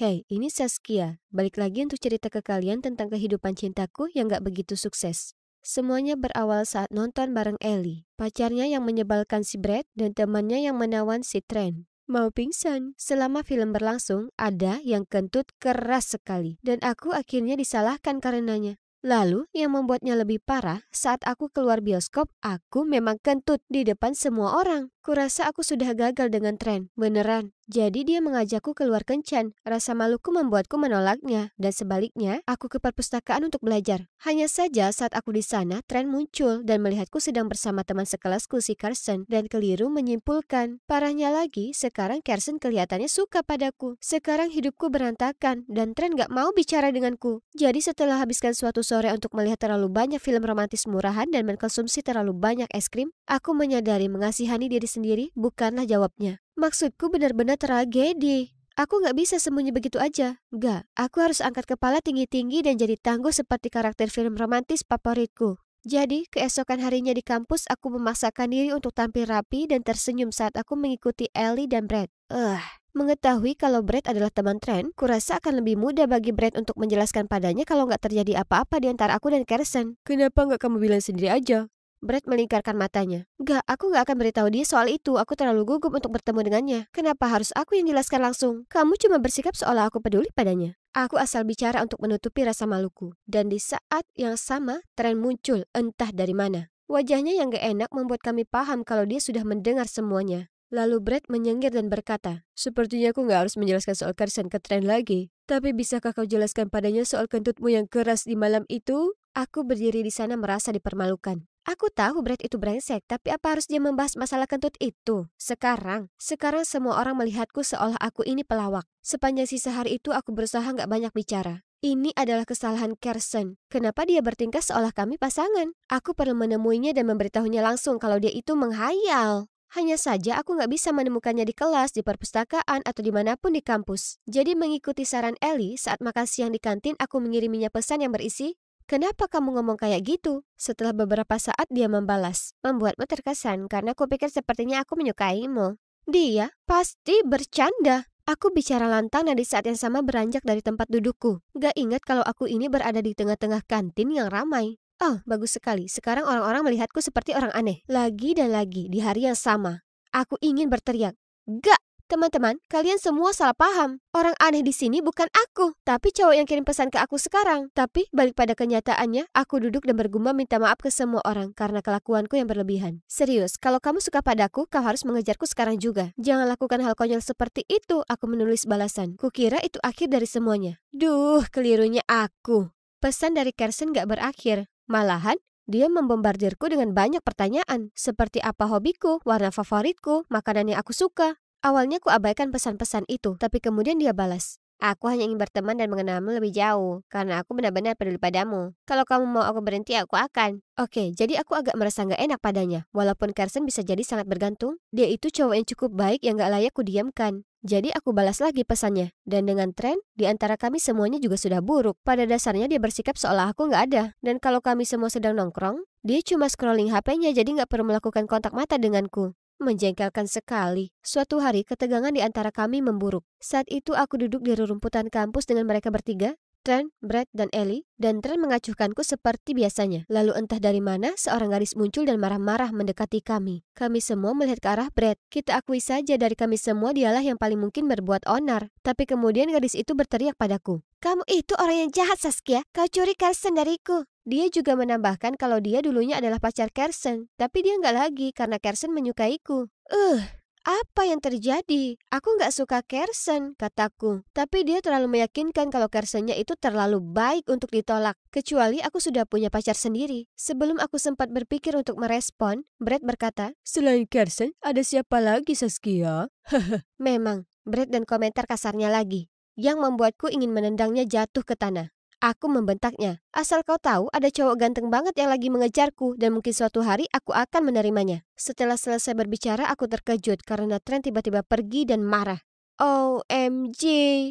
Hey, ini Saskia. Balik lagi untuk cerita ke kalian tentang kehidupan cintaku yang gak begitu sukses. Semuanya berawal saat nonton bareng Ellie, pacarnya yang menyebalkan si Brad dan temannya yang menawan si Trent. Mau pingsan. Selama film berlangsung, ada yang kentut keras sekali dan aku akhirnya disalahkan karenanya. Lalu, yang membuatnya lebih parah, saat aku keluar bioskop, aku memang kentut di depan semua orang. Kurasa aku sudah gagal dengan tren, beneran. Jadi dia mengajakku keluar kencan, rasa maluku membuatku menolaknya, dan sebaliknya, aku ke perpustakaan untuk belajar. Hanya saja saat aku di sana, tren muncul dan melihatku sedang bersama teman sekelasku si Carson, dan keliru menyimpulkan. Parahnya lagi, sekarang Carson kelihatannya suka padaku. Sekarang hidupku berantakan, dan tren gak mau bicara denganku. Jadi setelah habiskan suatu sore untuk melihat terlalu banyak film romantis murahan dan mengkonsumsi terlalu banyak es krim, aku menyadari mengasihani diri sendiri bukanlah jawabnya. Maksudku benar-benar tragedi. Aku nggak bisa sembunyi begitu aja. Nggak, aku harus angkat kepala tinggi-tinggi dan jadi tangguh seperti karakter film romantis favoritku. Jadi, keesokan harinya di kampus, aku memaksakan diri untuk tampil rapi dan tersenyum saat aku mengikuti Ellie dan Brad. Eh, mengetahui kalau Brad adalah teman tren, kurasa akan lebih mudah bagi Brad untuk menjelaskan padanya kalau nggak terjadi apa-apa di antara aku dan Kersen. Kenapa nggak kamu bilang sendiri aja? Brett melingkarkan matanya. Gak, aku gak akan beritahu dia soal itu. Aku terlalu gugup untuk bertemu dengannya. Kenapa harus aku yang jelaskan langsung? Kamu cuma bersikap seolah aku peduli padanya. Aku asal bicara untuk menutupi rasa maluku. Dan di saat yang sama, tren muncul entah dari mana. Wajahnya yang gak enak membuat kami paham kalau dia sudah mendengar semuanya. Lalu Brett menyengir dan berkata, Sepertinya aku gak harus menjelaskan soal Carson ke tren lagi. Tapi bisakah kau jelaskan padanya soal kentutmu yang keras di malam itu? Aku berdiri di sana merasa dipermalukan. Aku tahu Brad itu brengsek, tapi apa harus dia membahas masalah kentut itu? Sekarang, sekarang semua orang melihatku seolah aku ini pelawak. Sepanjang sisa hari itu aku berusaha nggak banyak bicara. Ini adalah kesalahan Kersen. Kenapa dia bertingkah seolah kami pasangan? Aku perlu menemuinya dan memberitahunya langsung kalau dia itu menghayal. Hanya saja aku nggak bisa menemukannya di kelas, di perpustakaan, atau dimanapun di kampus. Jadi mengikuti saran Ellie, saat makan siang di kantin aku mengiriminya pesan yang berisi, Kenapa kamu ngomong kayak gitu? Setelah beberapa saat dia membalas, membuatmu terkesan karena kupikir sepertinya aku menyukaimu. Dia pasti bercanda. Aku bicara lantang dan di saat yang sama beranjak dari tempat dudukku. Gak ingat kalau aku ini berada di tengah-tengah kantin yang ramai. Oh, bagus sekali. Sekarang orang-orang melihatku seperti orang aneh. Lagi dan lagi, di hari yang sama. Aku ingin berteriak. Gak! Teman-teman, kalian semua salah paham. Orang aneh di sini bukan aku, tapi cowok yang kirim pesan ke aku sekarang. Tapi balik pada kenyataannya, aku duduk dan bergumam minta maaf ke semua orang karena kelakuanku yang berlebihan. Serius, kalau kamu suka padaku, kau harus mengejarku sekarang juga. Jangan lakukan hal konyol seperti itu, aku menulis balasan. Kukira itu akhir dari semuanya. Duh, kelirunya aku. Pesan dari Kersen gak berakhir. Malahan, dia membombardirku dengan banyak pertanyaan, seperti apa hobiku, warna favoritku, makanan yang aku suka, Awalnya aku abaikan pesan-pesan itu, tapi kemudian dia balas. Aku hanya ingin berteman dan mengenalmu lebih jauh, karena aku benar-benar peduli padamu. Kalau kamu mau aku berhenti, aku akan. Oke, jadi aku agak merasa nggak enak padanya. Walaupun Carson bisa jadi sangat bergantung, dia itu cowok yang cukup baik yang nggak layak ku diamkan. Jadi aku balas lagi pesannya. Dan dengan tren, di antara kami semuanya juga sudah buruk. Pada dasarnya dia bersikap seolah aku nggak ada. Dan kalau kami semua sedang nongkrong, dia cuma scrolling HP-nya jadi nggak perlu melakukan kontak mata denganku. Menjengkelkan sekali. Suatu hari ketegangan di antara kami memburuk. Saat itu aku duduk di rerumputan kampus dengan mereka bertiga, Trent, Brad, dan Ellie, dan Trent mengacuhkanku seperti biasanya. Lalu entah dari mana, seorang gadis muncul dan marah-marah mendekati kami. Kami semua melihat ke arah Brad. Kita akui saja dari kami semua dialah yang paling mungkin berbuat onar. Tapi kemudian gadis itu berteriak padaku. Kamu itu orang yang jahat, Saskia. Kau curi Carson dariku. Dia juga menambahkan kalau dia dulunya adalah pacar Kersen, tapi dia nggak lagi karena Kersen menyukaiku. Eh, uh, apa yang terjadi? Aku nggak suka Kersen, kataku. Tapi dia terlalu meyakinkan kalau Kersennya itu terlalu baik untuk ditolak. Kecuali aku sudah punya pacar sendiri. Sebelum aku sempat berpikir untuk merespon, Brett berkata, Selain Kersen, ada siapa lagi Saskia? (laughs) Memang, Brett dan komentar kasarnya lagi. Yang membuatku ingin menendangnya jatuh ke tanah. Aku membentaknya. Asal kau tahu, ada cowok ganteng banget yang lagi mengejarku dan mungkin suatu hari aku akan menerimanya. Setelah selesai berbicara, aku terkejut karena Trent tiba-tiba pergi dan marah. OMG,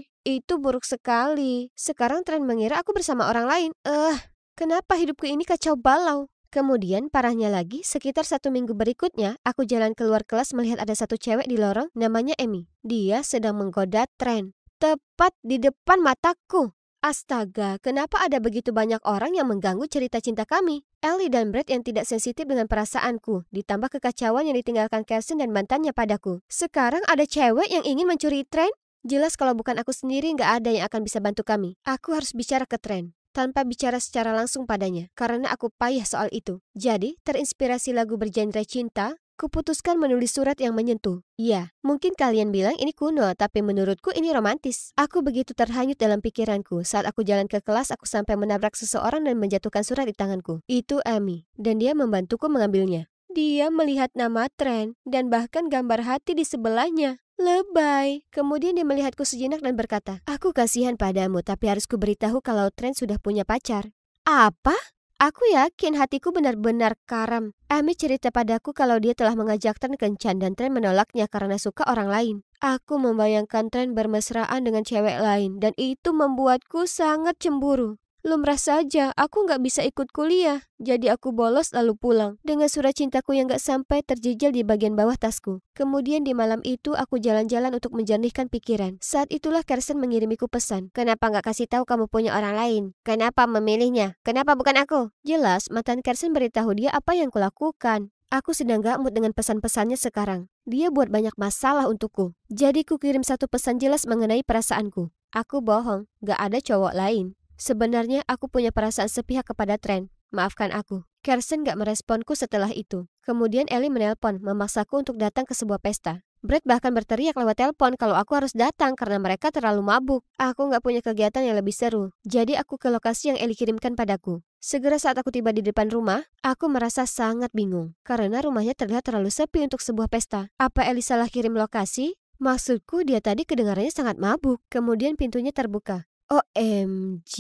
itu buruk sekali. Sekarang Trent mengira aku bersama orang lain. Eh, uh, kenapa hidupku ini kacau balau? Kemudian parahnya lagi, sekitar satu minggu berikutnya, aku jalan keluar kelas melihat ada satu cewek di lorong namanya Emmy. Dia sedang menggoda Trent. Tepat di depan mataku. Astaga, kenapa ada begitu banyak orang yang mengganggu cerita cinta kami? Ellie dan Brett yang tidak sensitif dengan perasaanku, ditambah kekacauan yang ditinggalkan Kelsen dan mantannya padaku. Sekarang ada cewek yang ingin mencuri tren? Jelas kalau bukan aku sendiri nggak ada yang akan bisa bantu kami. Aku harus bicara ke tren tanpa bicara secara langsung padanya karena aku payah soal itu. Jadi, terinspirasi lagu bergenre cinta, Kuputuskan menulis surat yang menyentuh. Iya, mungkin kalian bilang ini kuno, tapi menurutku ini romantis. Aku begitu terhanyut dalam pikiranku. Saat aku jalan ke kelas, aku sampai menabrak seseorang dan menjatuhkan surat di tanganku. Itu Amy, dan dia membantuku mengambilnya. Dia melihat nama tren dan bahkan gambar hati di sebelahnya. Lebay. Kemudian dia melihatku sejenak dan berkata, Aku kasihan padamu, tapi harus kuberitahu kalau Tren sudah punya pacar. Apa? Aku yakin hatiku benar-benar karam. Amy cerita padaku kalau dia telah mengajak Tren kencan dan Tren menolaknya karena suka orang lain. Aku membayangkan Tren bermesraan dengan cewek lain dan itu membuatku sangat cemburu. Lumrah saja, aku nggak bisa ikut kuliah. Jadi aku bolos lalu pulang. Dengan surat cintaku yang nggak sampai terjejal di bagian bawah tasku. Kemudian di malam itu aku jalan-jalan untuk menjernihkan pikiran. Saat itulah Kersen mengirimiku pesan. Kenapa nggak kasih tahu kamu punya orang lain? Kenapa memilihnya? Kenapa bukan aku? Jelas, mantan Kersen beritahu dia apa yang kulakukan. Aku sedang gak mood dengan pesan-pesannya sekarang. Dia buat banyak masalah untukku. Jadi kukirim satu pesan jelas mengenai perasaanku. Aku bohong, gak ada cowok lain. Sebenarnya aku punya perasaan sepihak kepada Trent. Maafkan aku. Carson gak meresponku setelah itu. Kemudian Ellie menelpon, memaksaku untuk datang ke sebuah pesta. Brett bahkan berteriak lewat telepon kalau aku harus datang karena mereka terlalu mabuk. Aku gak punya kegiatan yang lebih seru. Jadi aku ke lokasi yang Ellie kirimkan padaku. Segera saat aku tiba di depan rumah, aku merasa sangat bingung. Karena rumahnya terlihat terlalu sepi untuk sebuah pesta. Apa Ellie salah kirim lokasi? Maksudku dia tadi kedengarannya sangat mabuk. Kemudian pintunya terbuka. OMG,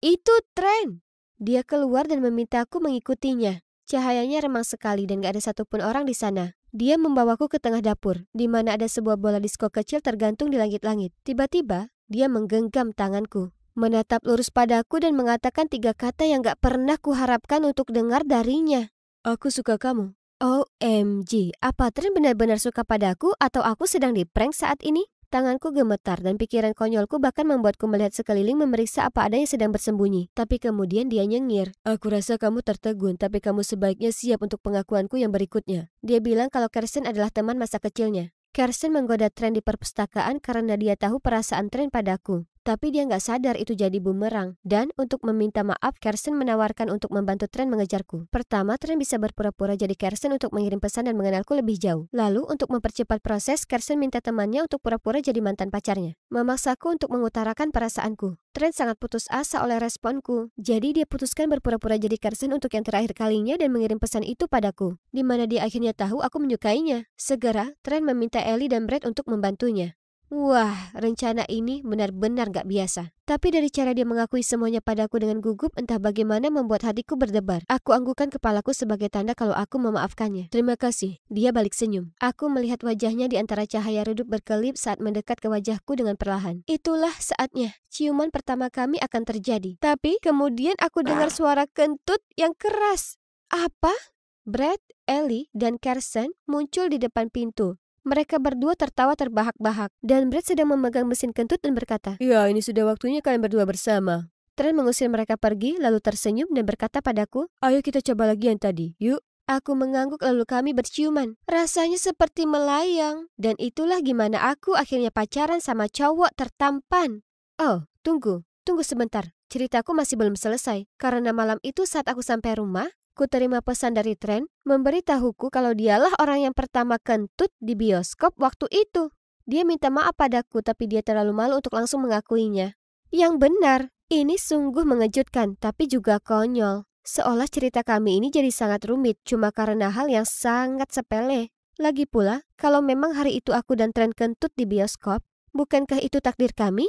itu tren. Dia keluar dan memintaku mengikutinya. Cahayanya remang sekali dan gak ada satupun orang di sana. Dia membawaku ke tengah dapur, di mana ada sebuah bola disko kecil tergantung di langit-langit. Tiba-tiba, dia menggenggam tanganku. Menatap lurus padaku dan mengatakan tiga kata yang gak pernah kuharapkan untuk dengar darinya. Aku suka kamu. OMG, apa Tren benar-benar suka padaku atau aku sedang di prank saat ini? Tanganku gemetar dan pikiran konyolku bahkan membuatku melihat sekeliling memeriksa apa adanya sedang bersembunyi. Tapi kemudian dia nyengir. Aku rasa kamu tertegun, tapi kamu sebaiknya siap untuk pengakuanku yang berikutnya. Dia bilang kalau Kersen adalah teman masa kecilnya. Kersen menggoda tren di perpustakaan karena dia tahu perasaan tren padaku tapi dia nggak sadar itu jadi bumerang. Dan untuk meminta maaf, Kersen menawarkan untuk membantu Tren mengejarku. Pertama, Tren bisa berpura-pura jadi Kersen untuk mengirim pesan dan mengenalku lebih jauh. Lalu, untuk mempercepat proses, Kersen minta temannya untuk pura-pura jadi mantan pacarnya. Memaksaku untuk mengutarakan perasaanku. Tren sangat putus asa oleh responku. Jadi dia putuskan berpura-pura jadi Kersen untuk yang terakhir kalinya dan mengirim pesan itu padaku. Di mana dia akhirnya tahu aku menyukainya. Segera, Tren meminta Ellie dan Brad untuk membantunya. Wah, rencana ini benar-benar gak biasa. Tapi dari cara dia mengakui semuanya padaku dengan gugup, entah bagaimana membuat hatiku berdebar. Aku anggukan kepalaku sebagai tanda kalau aku memaafkannya. Terima kasih. Dia balik senyum. Aku melihat wajahnya di antara cahaya redup berkelip saat mendekat ke wajahku dengan perlahan. Itulah saatnya. Ciuman pertama kami akan terjadi. Tapi kemudian aku dengar suara kentut yang keras. Apa? Brad, Ellie, dan Carson muncul di depan pintu. Mereka berdua tertawa terbahak-bahak, dan Brett sedang memegang mesin kentut dan berkata, Ya, ini sudah waktunya kalian berdua bersama. Trent mengusir mereka pergi, lalu tersenyum dan berkata padaku, Ayo kita coba lagi yang tadi, yuk. Aku mengangguk lalu kami berciuman. Rasanya seperti melayang. Dan itulah gimana aku akhirnya pacaran sama cowok tertampan. Oh, tunggu. Tunggu sebentar. Ceritaku masih belum selesai. Karena malam itu saat aku sampai rumah, Ku terima pesan dari Tren memberitahuku kalau dialah orang yang pertama kentut di bioskop waktu itu. Dia minta maaf padaku tapi dia terlalu malu untuk langsung mengakuinya. Yang benar, ini sungguh mengejutkan tapi juga konyol. Seolah cerita kami ini jadi sangat rumit cuma karena hal yang sangat sepele. Lagi pula, kalau memang hari itu aku dan Tren kentut di bioskop, bukankah itu takdir kami?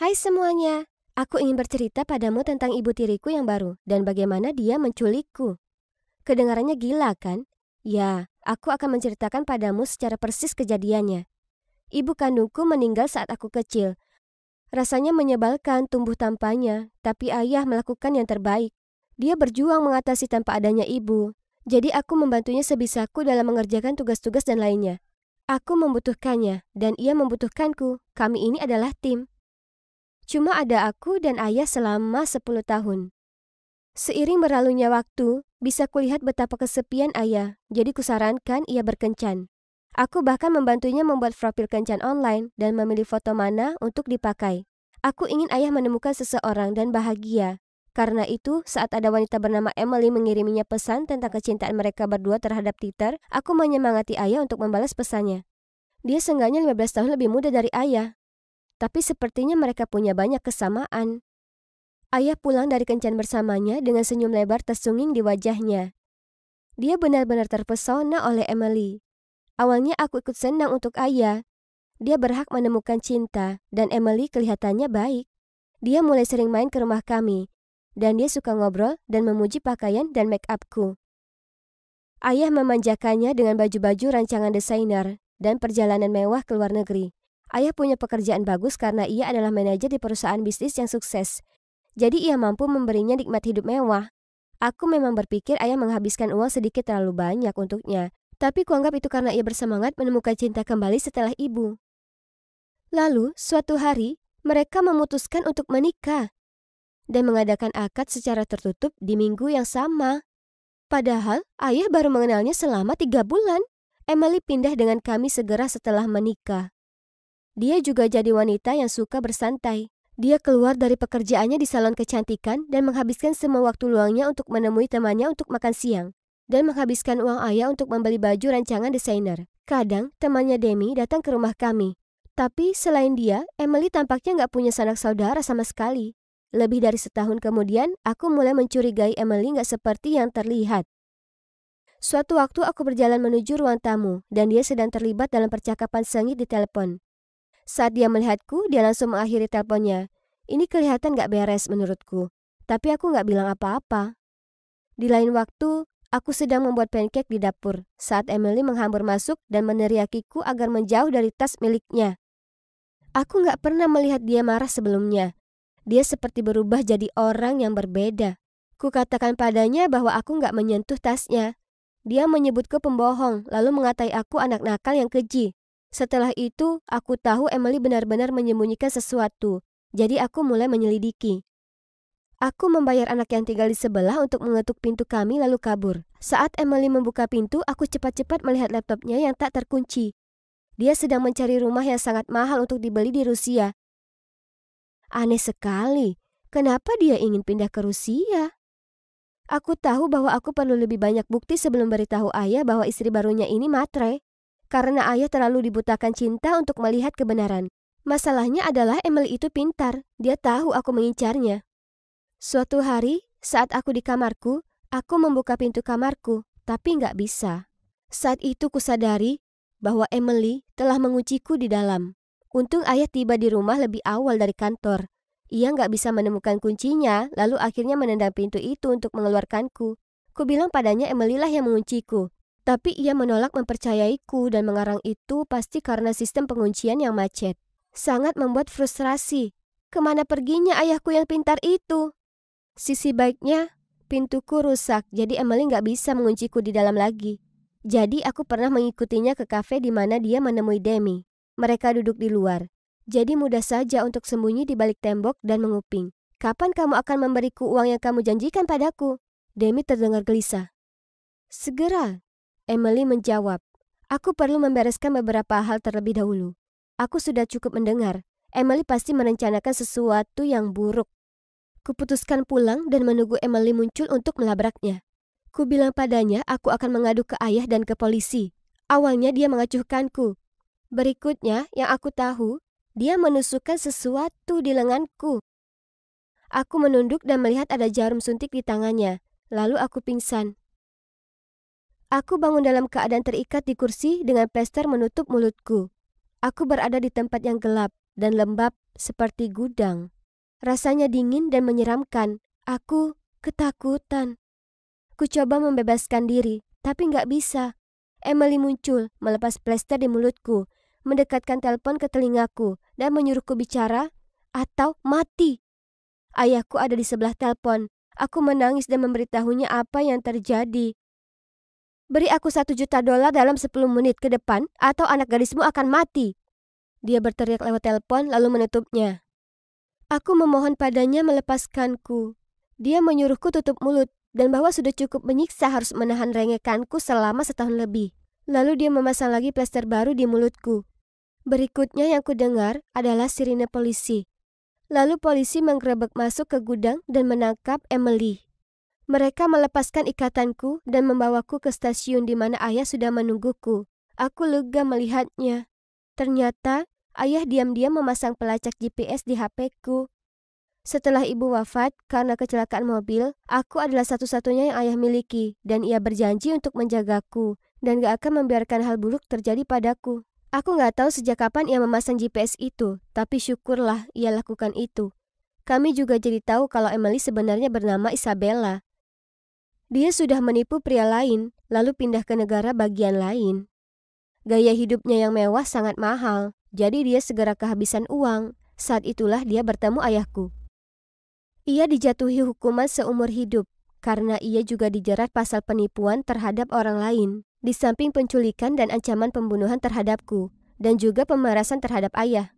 Hai semuanya, aku ingin bercerita padamu tentang ibu tiriku yang baru dan bagaimana dia menculikku. Kedengarannya gila kan? Ya, aku akan menceritakan padamu secara persis kejadiannya. Ibu kandungku meninggal saat aku kecil. Rasanya menyebalkan tumbuh tampanya, tapi ayah melakukan yang terbaik. Dia berjuang mengatasi tanpa adanya ibu, jadi aku membantunya sebisaku dalam mengerjakan tugas-tugas dan lainnya. Aku membutuhkannya, dan ia membutuhkanku. Kami ini adalah tim. Cuma ada aku dan ayah selama 10 tahun. Seiring berlalunya waktu, bisa kulihat betapa kesepian ayah, jadi kusarankan ia berkencan. Aku bahkan membantunya membuat profil kencan online dan memilih foto mana untuk dipakai. Aku ingin ayah menemukan seseorang dan bahagia. Karena itu, saat ada wanita bernama Emily mengiriminya pesan tentang kecintaan mereka berdua terhadap Titer, aku menyemangati ayah untuk membalas pesannya. Dia seenggaknya 15 tahun lebih muda dari ayah, tapi sepertinya mereka punya banyak kesamaan. Ayah pulang dari kencan bersamanya dengan senyum lebar tersunging di wajahnya. Dia benar-benar terpesona oleh Emily. Awalnya aku ikut senang untuk ayah. Dia berhak menemukan cinta, dan Emily kelihatannya baik. Dia mulai sering main ke rumah kami, dan dia suka ngobrol dan memuji pakaian dan make upku. Ayah memanjakannya dengan baju-baju rancangan desainer dan perjalanan mewah ke luar negeri. Ayah punya pekerjaan bagus karena ia adalah manajer di perusahaan bisnis yang sukses. Jadi ia mampu memberinya nikmat hidup mewah. Aku memang berpikir ayah menghabiskan uang sedikit terlalu banyak untuknya. Tapi kuanggap itu karena ia bersemangat menemukan cinta kembali setelah ibu. Lalu, suatu hari, mereka memutuskan untuk menikah dan mengadakan akad secara tertutup di minggu yang sama. Padahal, ayah baru mengenalnya selama tiga bulan. Emily pindah dengan kami segera setelah menikah. Dia juga jadi wanita yang suka bersantai. Dia keluar dari pekerjaannya di salon kecantikan dan menghabiskan semua waktu luangnya untuk menemui temannya untuk makan siang. Dan menghabiskan uang ayah untuk membeli baju rancangan desainer. Kadang, temannya Demi datang ke rumah kami. Tapi selain dia, Emily tampaknya nggak punya sanak saudara sama sekali. Lebih dari setahun kemudian, aku mulai mencurigai Emily nggak seperti yang terlihat. Suatu waktu aku berjalan menuju ruang tamu, dan dia sedang terlibat dalam percakapan sengit di telepon. Saat dia melihatku, dia langsung mengakhiri teleponnya. Ini kelihatan gak beres menurutku, tapi aku gak bilang apa-apa. Di lain waktu, aku sedang membuat pancake di dapur saat Emily menghambur masuk dan meneriakiku agar menjauh dari tas miliknya. Aku gak pernah melihat dia marah sebelumnya. Dia seperti berubah jadi orang yang berbeda. Kukatakan padanya bahwa aku gak menyentuh tasnya. Dia menyebutku pembohong, lalu mengatai aku anak nakal yang keji. Setelah itu, aku tahu Emily benar-benar menyembunyikan sesuatu, jadi aku mulai menyelidiki. Aku membayar anak yang tinggal di sebelah untuk mengetuk pintu kami lalu kabur. Saat Emily membuka pintu, aku cepat-cepat melihat laptopnya yang tak terkunci. Dia sedang mencari rumah yang sangat mahal untuk dibeli di Rusia. Aneh sekali, kenapa dia ingin pindah ke Rusia? Aku tahu bahwa aku perlu lebih banyak bukti sebelum beritahu ayah bahwa istri barunya ini matre karena ayah terlalu dibutakan cinta untuk melihat kebenaran. Masalahnya adalah Emily itu pintar, dia tahu aku mengincarnya. Suatu hari, saat aku di kamarku, aku membuka pintu kamarku, tapi nggak bisa. Saat itu kusadari bahwa Emily telah mengunciku di dalam. Untung ayah tiba di rumah lebih awal dari kantor. Ia nggak bisa menemukan kuncinya, lalu akhirnya menendang pintu itu untuk mengeluarkanku. Ku padanya Emily lah yang mengunciku, tapi ia menolak mempercayaiku dan mengarang itu pasti karena sistem penguncian yang macet. Sangat membuat frustrasi. Kemana perginya ayahku yang pintar itu? Sisi baiknya, pintuku rusak jadi Emily nggak bisa mengunciku di dalam lagi. Jadi aku pernah mengikutinya ke kafe di mana dia menemui Demi. Mereka duduk di luar. Jadi mudah saja untuk sembunyi di balik tembok dan menguping. Kapan kamu akan memberiku uang yang kamu janjikan padaku? Demi terdengar gelisah. Segera, Emily menjawab, Aku perlu membereskan beberapa hal terlebih dahulu. Aku sudah cukup mendengar. Emily pasti merencanakan sesuatu yang buruk. Kuputuskan pulang dan menunggu Emily muncul untuk melabraknya. Ku bilang padanya aku akan mengadu ke ayah dan ke polisi. Awalnya dia mengacuhkanku. Berikutnya yang aku tahu, dia menusukkan sesuatu di lenganku. Aku menunduk dan melihat ada jarum suntik di tangannya. Lalu aku pingsan. Aku bangun dalam keadaan terikat di kursi dengan plester menutup mulutku. Aku berada di tempat yang gelap dan lembab seperti gudang. Rasanya dingin dan menyeramkan. Aku ketakutan. Kucoba membebaskan diri, tapi nggak bisa. Emily muncul, melepas plester di mulutku, mendekatkan telepon ke telingaku, dan menyuruhku bicara atau mati. Ayahku ada di sebelah telepon. Aku menangis dan memberitahunya apa yang terjadi. Beri aku satu juta dolar dalam sepuluh menit ke depan atau anak gadismu akan mati. Dia berteriak lewat telepon lalu menutupnya. Aku memohon padanya melepaskanku. Dia menyuruhku tutup mulut dan bahwa sudah cukup menyiksa harus menahan rengekanku selama setahun lebih. Lalu dia memasang lagi plester baru di mulutku. Berikutnya yang kudengar adalah sirine polisi. Lalu polisi menggerebek masuk ke gudang dan menangkap Emily. Mereka melepaskan ikatanku dan membawaku ke stasiun di mana ayah sudah menungguku. Aku lega melihatnya. Ternyata, ayah diam-diam memasang pelacak GPS di HP-ku. Setelah ibu wafat karena kecelakaan mobil, aku adalah satu-satunya yang ayah miliki dan ia berjanji untuk menjagaku dan gak akan membiarkan hal buruk terjadi padaku. Aku gak tahu sejak kapan ia memasang GPS itu, tapi syukurlah ia lakukan itu. Kami juga jadi tahu kalau Emily sebenarnya bernama Isabella. Dia sudah menipu pria lain, lalu pindah ke negara bagian lain. Gaya hidupnya yang mewah sangat mahal, jadi dia segera kehabisan uang. Saat itulah dia bertemu ayahku. Ia dijatuhi hukuman seumur hidup karena ia juga dijerat pasal penipuan terhadap orang lain, di samping penculikan dan ancaman pembunuhan terhadapku, dan juga pemerasan terhadap ayah.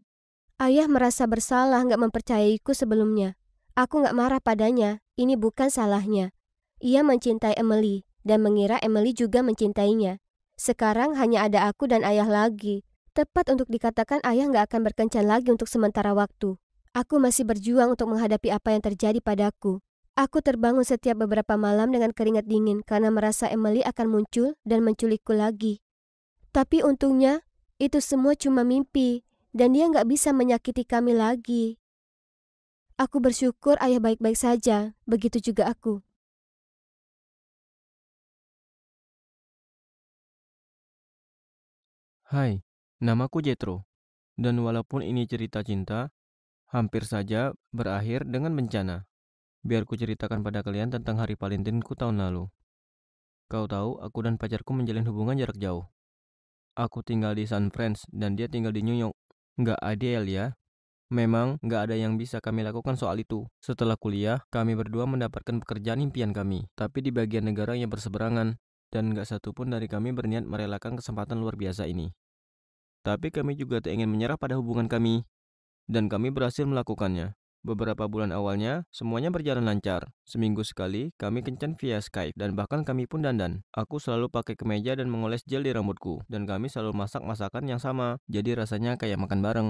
Ayah merasa bersalah nggak mempercayaiku sebelumnya. Aku nggak marah padanya, ini bukan salahnya. Ia mencintai Emily dan mengira Emily juga mencintainya. Sekarang hanya ada aku dan ayah lagi. Tepat untuk dikatakan ayah nggak akan berkencan lagi untuk sementara waktu. Aku masih berjuang untuk menghadapi apa yang terjadi padaku. Aku terbangun setiap beberapa malam dengan keringat dingin karena merasa Emily akan muncul dan menculikku lagi. Tapi untungnya, itu semua cuma mimpi dan dia nggak bisa menyakiti kami lagi. Aku bersyukur ayah baik-baik saja, begitu juga aku. Hai, namaku Jetro, dan walaupun ini cerita cinta, hampir saja berakhir dengan bencana. Biar ku ceritakan pada kalian tentang hari Valentinku tahun lalu. Kau tahu, aku dan pacarku menjalin hubungan jarak jauh. Aku tinggal di San Frans dan dia tinggal di New York. Nggak ideal ya. Memang nggak ada yang bisa kami lakukan soal itu. Setelah kuliah, kami berdua mendapatkan pekerjaan impian kami, tapi di bagian negara yang berseberangan, dan nggak satu pun dari kami berniat merelakan kesempatan luar biasa ini. Tapi kami juga tak ingin menyerah pada hubungan kami. Dan kami berhasil melakukannya. Beberapa bulan awalnya, semuanya berjalan lancar. Seminggu sekali, kami kencan via Skype dan bahkan kami pun dandan. Aku selalu pakai kemeja dan mengoles gel di rambutku dan kami selalu masak masakan yang sama, jadi rasanya kayak makan bareng.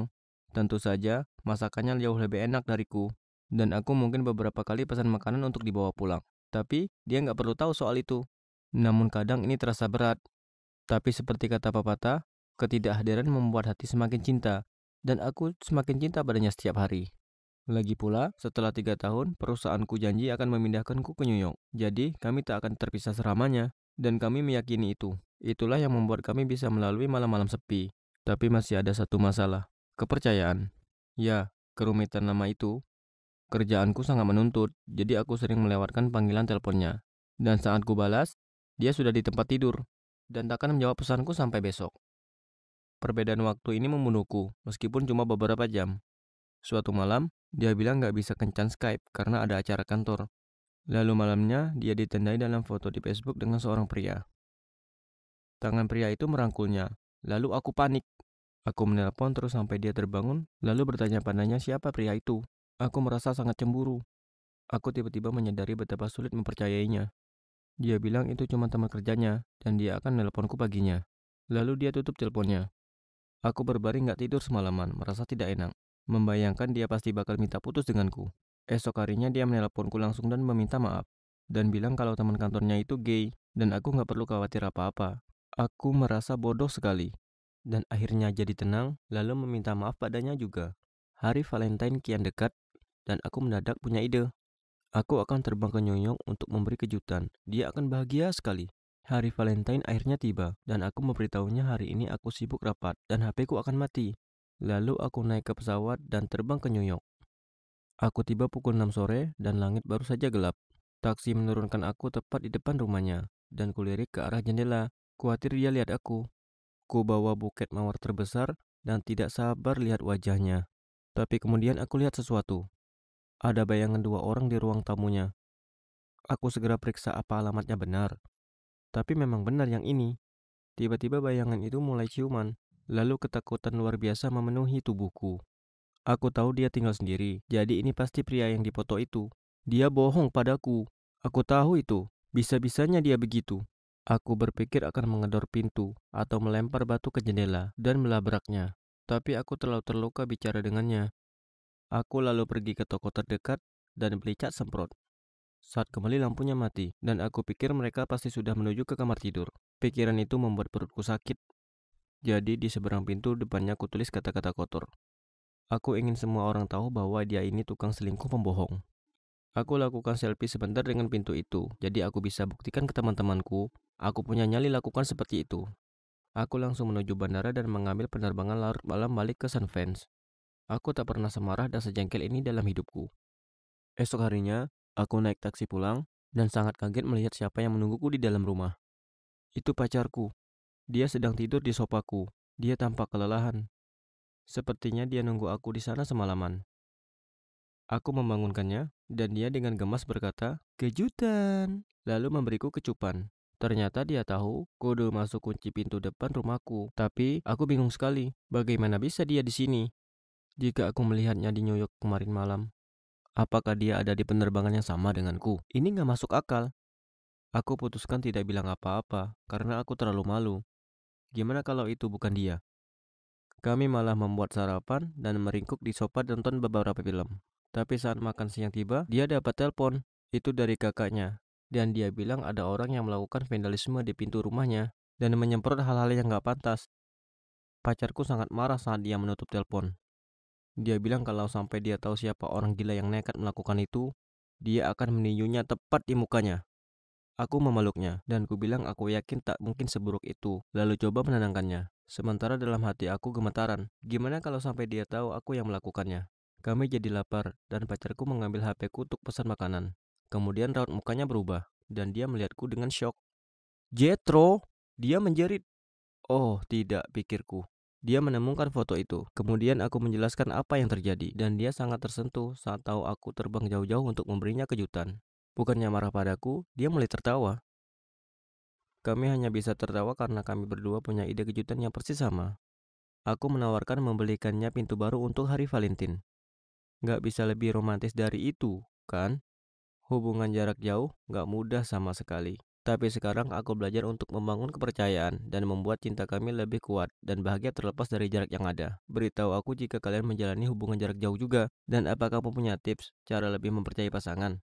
Tentu saja, masakannya jauh lebih enak dariku. Dan aku mungkin beberapa kali pesan makanan untuk dibawa pulang. Tapi, dia nggak perlu tahu soal itu. Namun kadang ini terasa berat. Tapi seperti kata pepatah, Ketidakhadiran membuat hati semakin cinta, dan aku semakin cinta padanya setiap hari. Lagi pula, setelah tiga tahun, perusahaanku janji akan memindahkanku ke New York. Jadi, kami tak akan terpisah seramanya, dan kami meyakini itu. Itulah yang membuat kami bisa melalui malam-malam sepi. Tapi masih ada satu masalah, kepercayaan. Ya, kerumitan nama itu. Kerjaanku sangat menuntut, jadi aku sering melewatkan panggilan teleponnya. Dan saat ku balas, dia sudah di tempat tidur, dan takkan menjawab pesanku sampai besok. Perbedaan waktu ini membunuhku, meskipun cuma beberapa jam. Suatu malam, dia bilang gak bisa kencan Skype karena ada acara kantor. Lalu malamnya, dia ditandai dalam foto di Facebook dengan seorang pria. Tangan pria itu merangkulnya, lalu aku panik. Aku menelpon terus sampai dia terbangun, lalu bertanya padanya siapa pria itu. Aku merasa sangat cemburu. Aku tiba-tiba menyadari betapa sulit mempercayainya. Dia bilang itu cuma teman kerjanya, dan dia akan meneleponku paginya. Lalu dia tutup teleponnya. Aku berbaring gak tidur semalaman, merasa tidak enak. Membayangkan dia pasti bakal minta putus denganku. Esok harinya dia menelponku langsung dan meminta maaf. Dan bilang kalau teman kantornya itu gay, dan aku gak perlu khawatir apa-apa. Aku merasa bodoh sekali. Dan akhirnya jadi tenang, lalu meminta maaf padanya juga. Hari Valentine kian dekat, dan aku mendadak punya ide. Aku akan terbang ke New untuk memberi kejutan. Dia akan bahagia sekali. Hari Valentine akhirnya tiba, dan aku memberitahunya hari ini aku sibuk rapat dan HP ku akan mati. Lalu aku naik ke pesawat dan terbang ke New York. Aku tiba pukul 6 sore dan langit baru saja gelap. Taksi menurunkan aku tepat di depan rumahnya, dan kulirik ke arah jendela, kuatir dia lihat aku. Ku bawa buket mawar terbesar dan tidak sabar lihat wajahnya. Tapi kemudian aku lihat sesuatu. Ada bayangan dua orang di ruang tamunya. Aku segera periksa apa alamatnya benar tapi memang benar yang ini. Tiba-tiba bayangan itu mulai ciuman, lalu ketakutan luar biasa memenuhi tubuhku. Aku tahu dia tinggal sendiri, jadi ini pasti pria yang dipoto itu. Dia bohong padaku. Aku tahu itu. Bisa-bisanya dia begitu. Aku berpikir akan mengedor pintu atau melempar batu ke jendela dan melabraknya. Tapi aku terlalu terluka bicara dengannya. Aku lalu pergi ke toko terdekat dan beli cat semprot. Saat kembali lampunya mati, dan aku pikir mereka pasti sudah menuju ke kamar tidur. Pikiran itu membuat perutku sakit. Jadi di seberang pintu depannya aku tulis kata-kata kotor. Aku ingin semua orang tahu bahwa dia ini tukang selingkuh pembohong. Aku lakukan selfie sebentar dengan pintu itu, jadi aku bisa buktikan ke teman-temanku, aku punya nyali lakukan seperti itu. Aku langsung menuju bandara dan mengambil penerbangan larut malam balik ke San Fans. Aku tak pernah semarah dan sejengkel ini dalam hidupku. Esok harinya, Aku naik taksi pulang dan sangat kaget melihat siapa yang menungguku di dalam rumah. Itu pacarku. Dia sedang tidur di sopaku. Dia tampak kelelahan. Sepertinya dia nunggu aku di sana semalaman. Aku membangunkannya dan dia dengan gemas berkata, "Kejutan." Lalu memberiku kecupan. Ternyata dia tahu kode masuk kunci pintu depan rumahku. Tapi aku bingung sekali, bagaimana bisa dia di sini? Jika aku melihatnya di New York kemarin malam, Apakah dia ada di penerbangan yang sama denganku? Ini nggak masuk akal. Aku putuskan tidak bilang apa-apa karena aku terlalu malu. Gimana kalau itu bukan dia? Kami malah membuat sarapan dan meringkuk di sofa dan nonton beberapa film. Tapi saat makan siang tiba, dia dapat telepon. Itu dari kakaknya. Dan dia bilang ada orang yang melakukan vandalisme di pintu rumahnya dan menyemprot hal-hal yang nggak pantas. Pacarku sangat marah saat dia menutup telepon. Dia bilang kalau sampai dia tahu siapa orang gila yang nekat melakukan itu, dia akan meninjunya tepat di mukanya. Aku memeluknya, dan ku bilang aku yakin tak mungkin seburuk itu, lalu coba menenangkannya. Sementara dalam hati aku gemetaran. Gimana kalau sampai dia tahu aku yang melakukannya? Kami jadi lapar, dan pacarku mengambil HPku untuk pesan makanan. Kemudian raut mukanya berubah, dan dia melihatku dengan shock. Jetro! Dia menjerit. Oh, tidak, pikirku. Dia menemukan foto itu. Kemudian aku menjelaskan apa yang terjadi dan dia sangat tersentuh saat tahu aku terbang jauh-jauh untuk memberinya kejutan. Bukannya marah padaku, dia mulai tertawa. Kami hanya bisa tertawa karena kami berdua punya ide kejutan yang persis sama. Aku menawarkan membelikannya pintu baru untuk hari Valentine. Gak bisa lebih romantis dari itu, kan? Hubungan jarak jauh gak mudah sama sekali. Tapi sekarang aku belajar untuk membangun kepercayaan dan membuat cinta kami lebih kuat dan bahagia terlepas dari jarak yang ada. Beritahu aku jika kalian menjalani hubungan jarak jauh juga dan apakah kamu punya tips cara lebih mempercayai pasangan.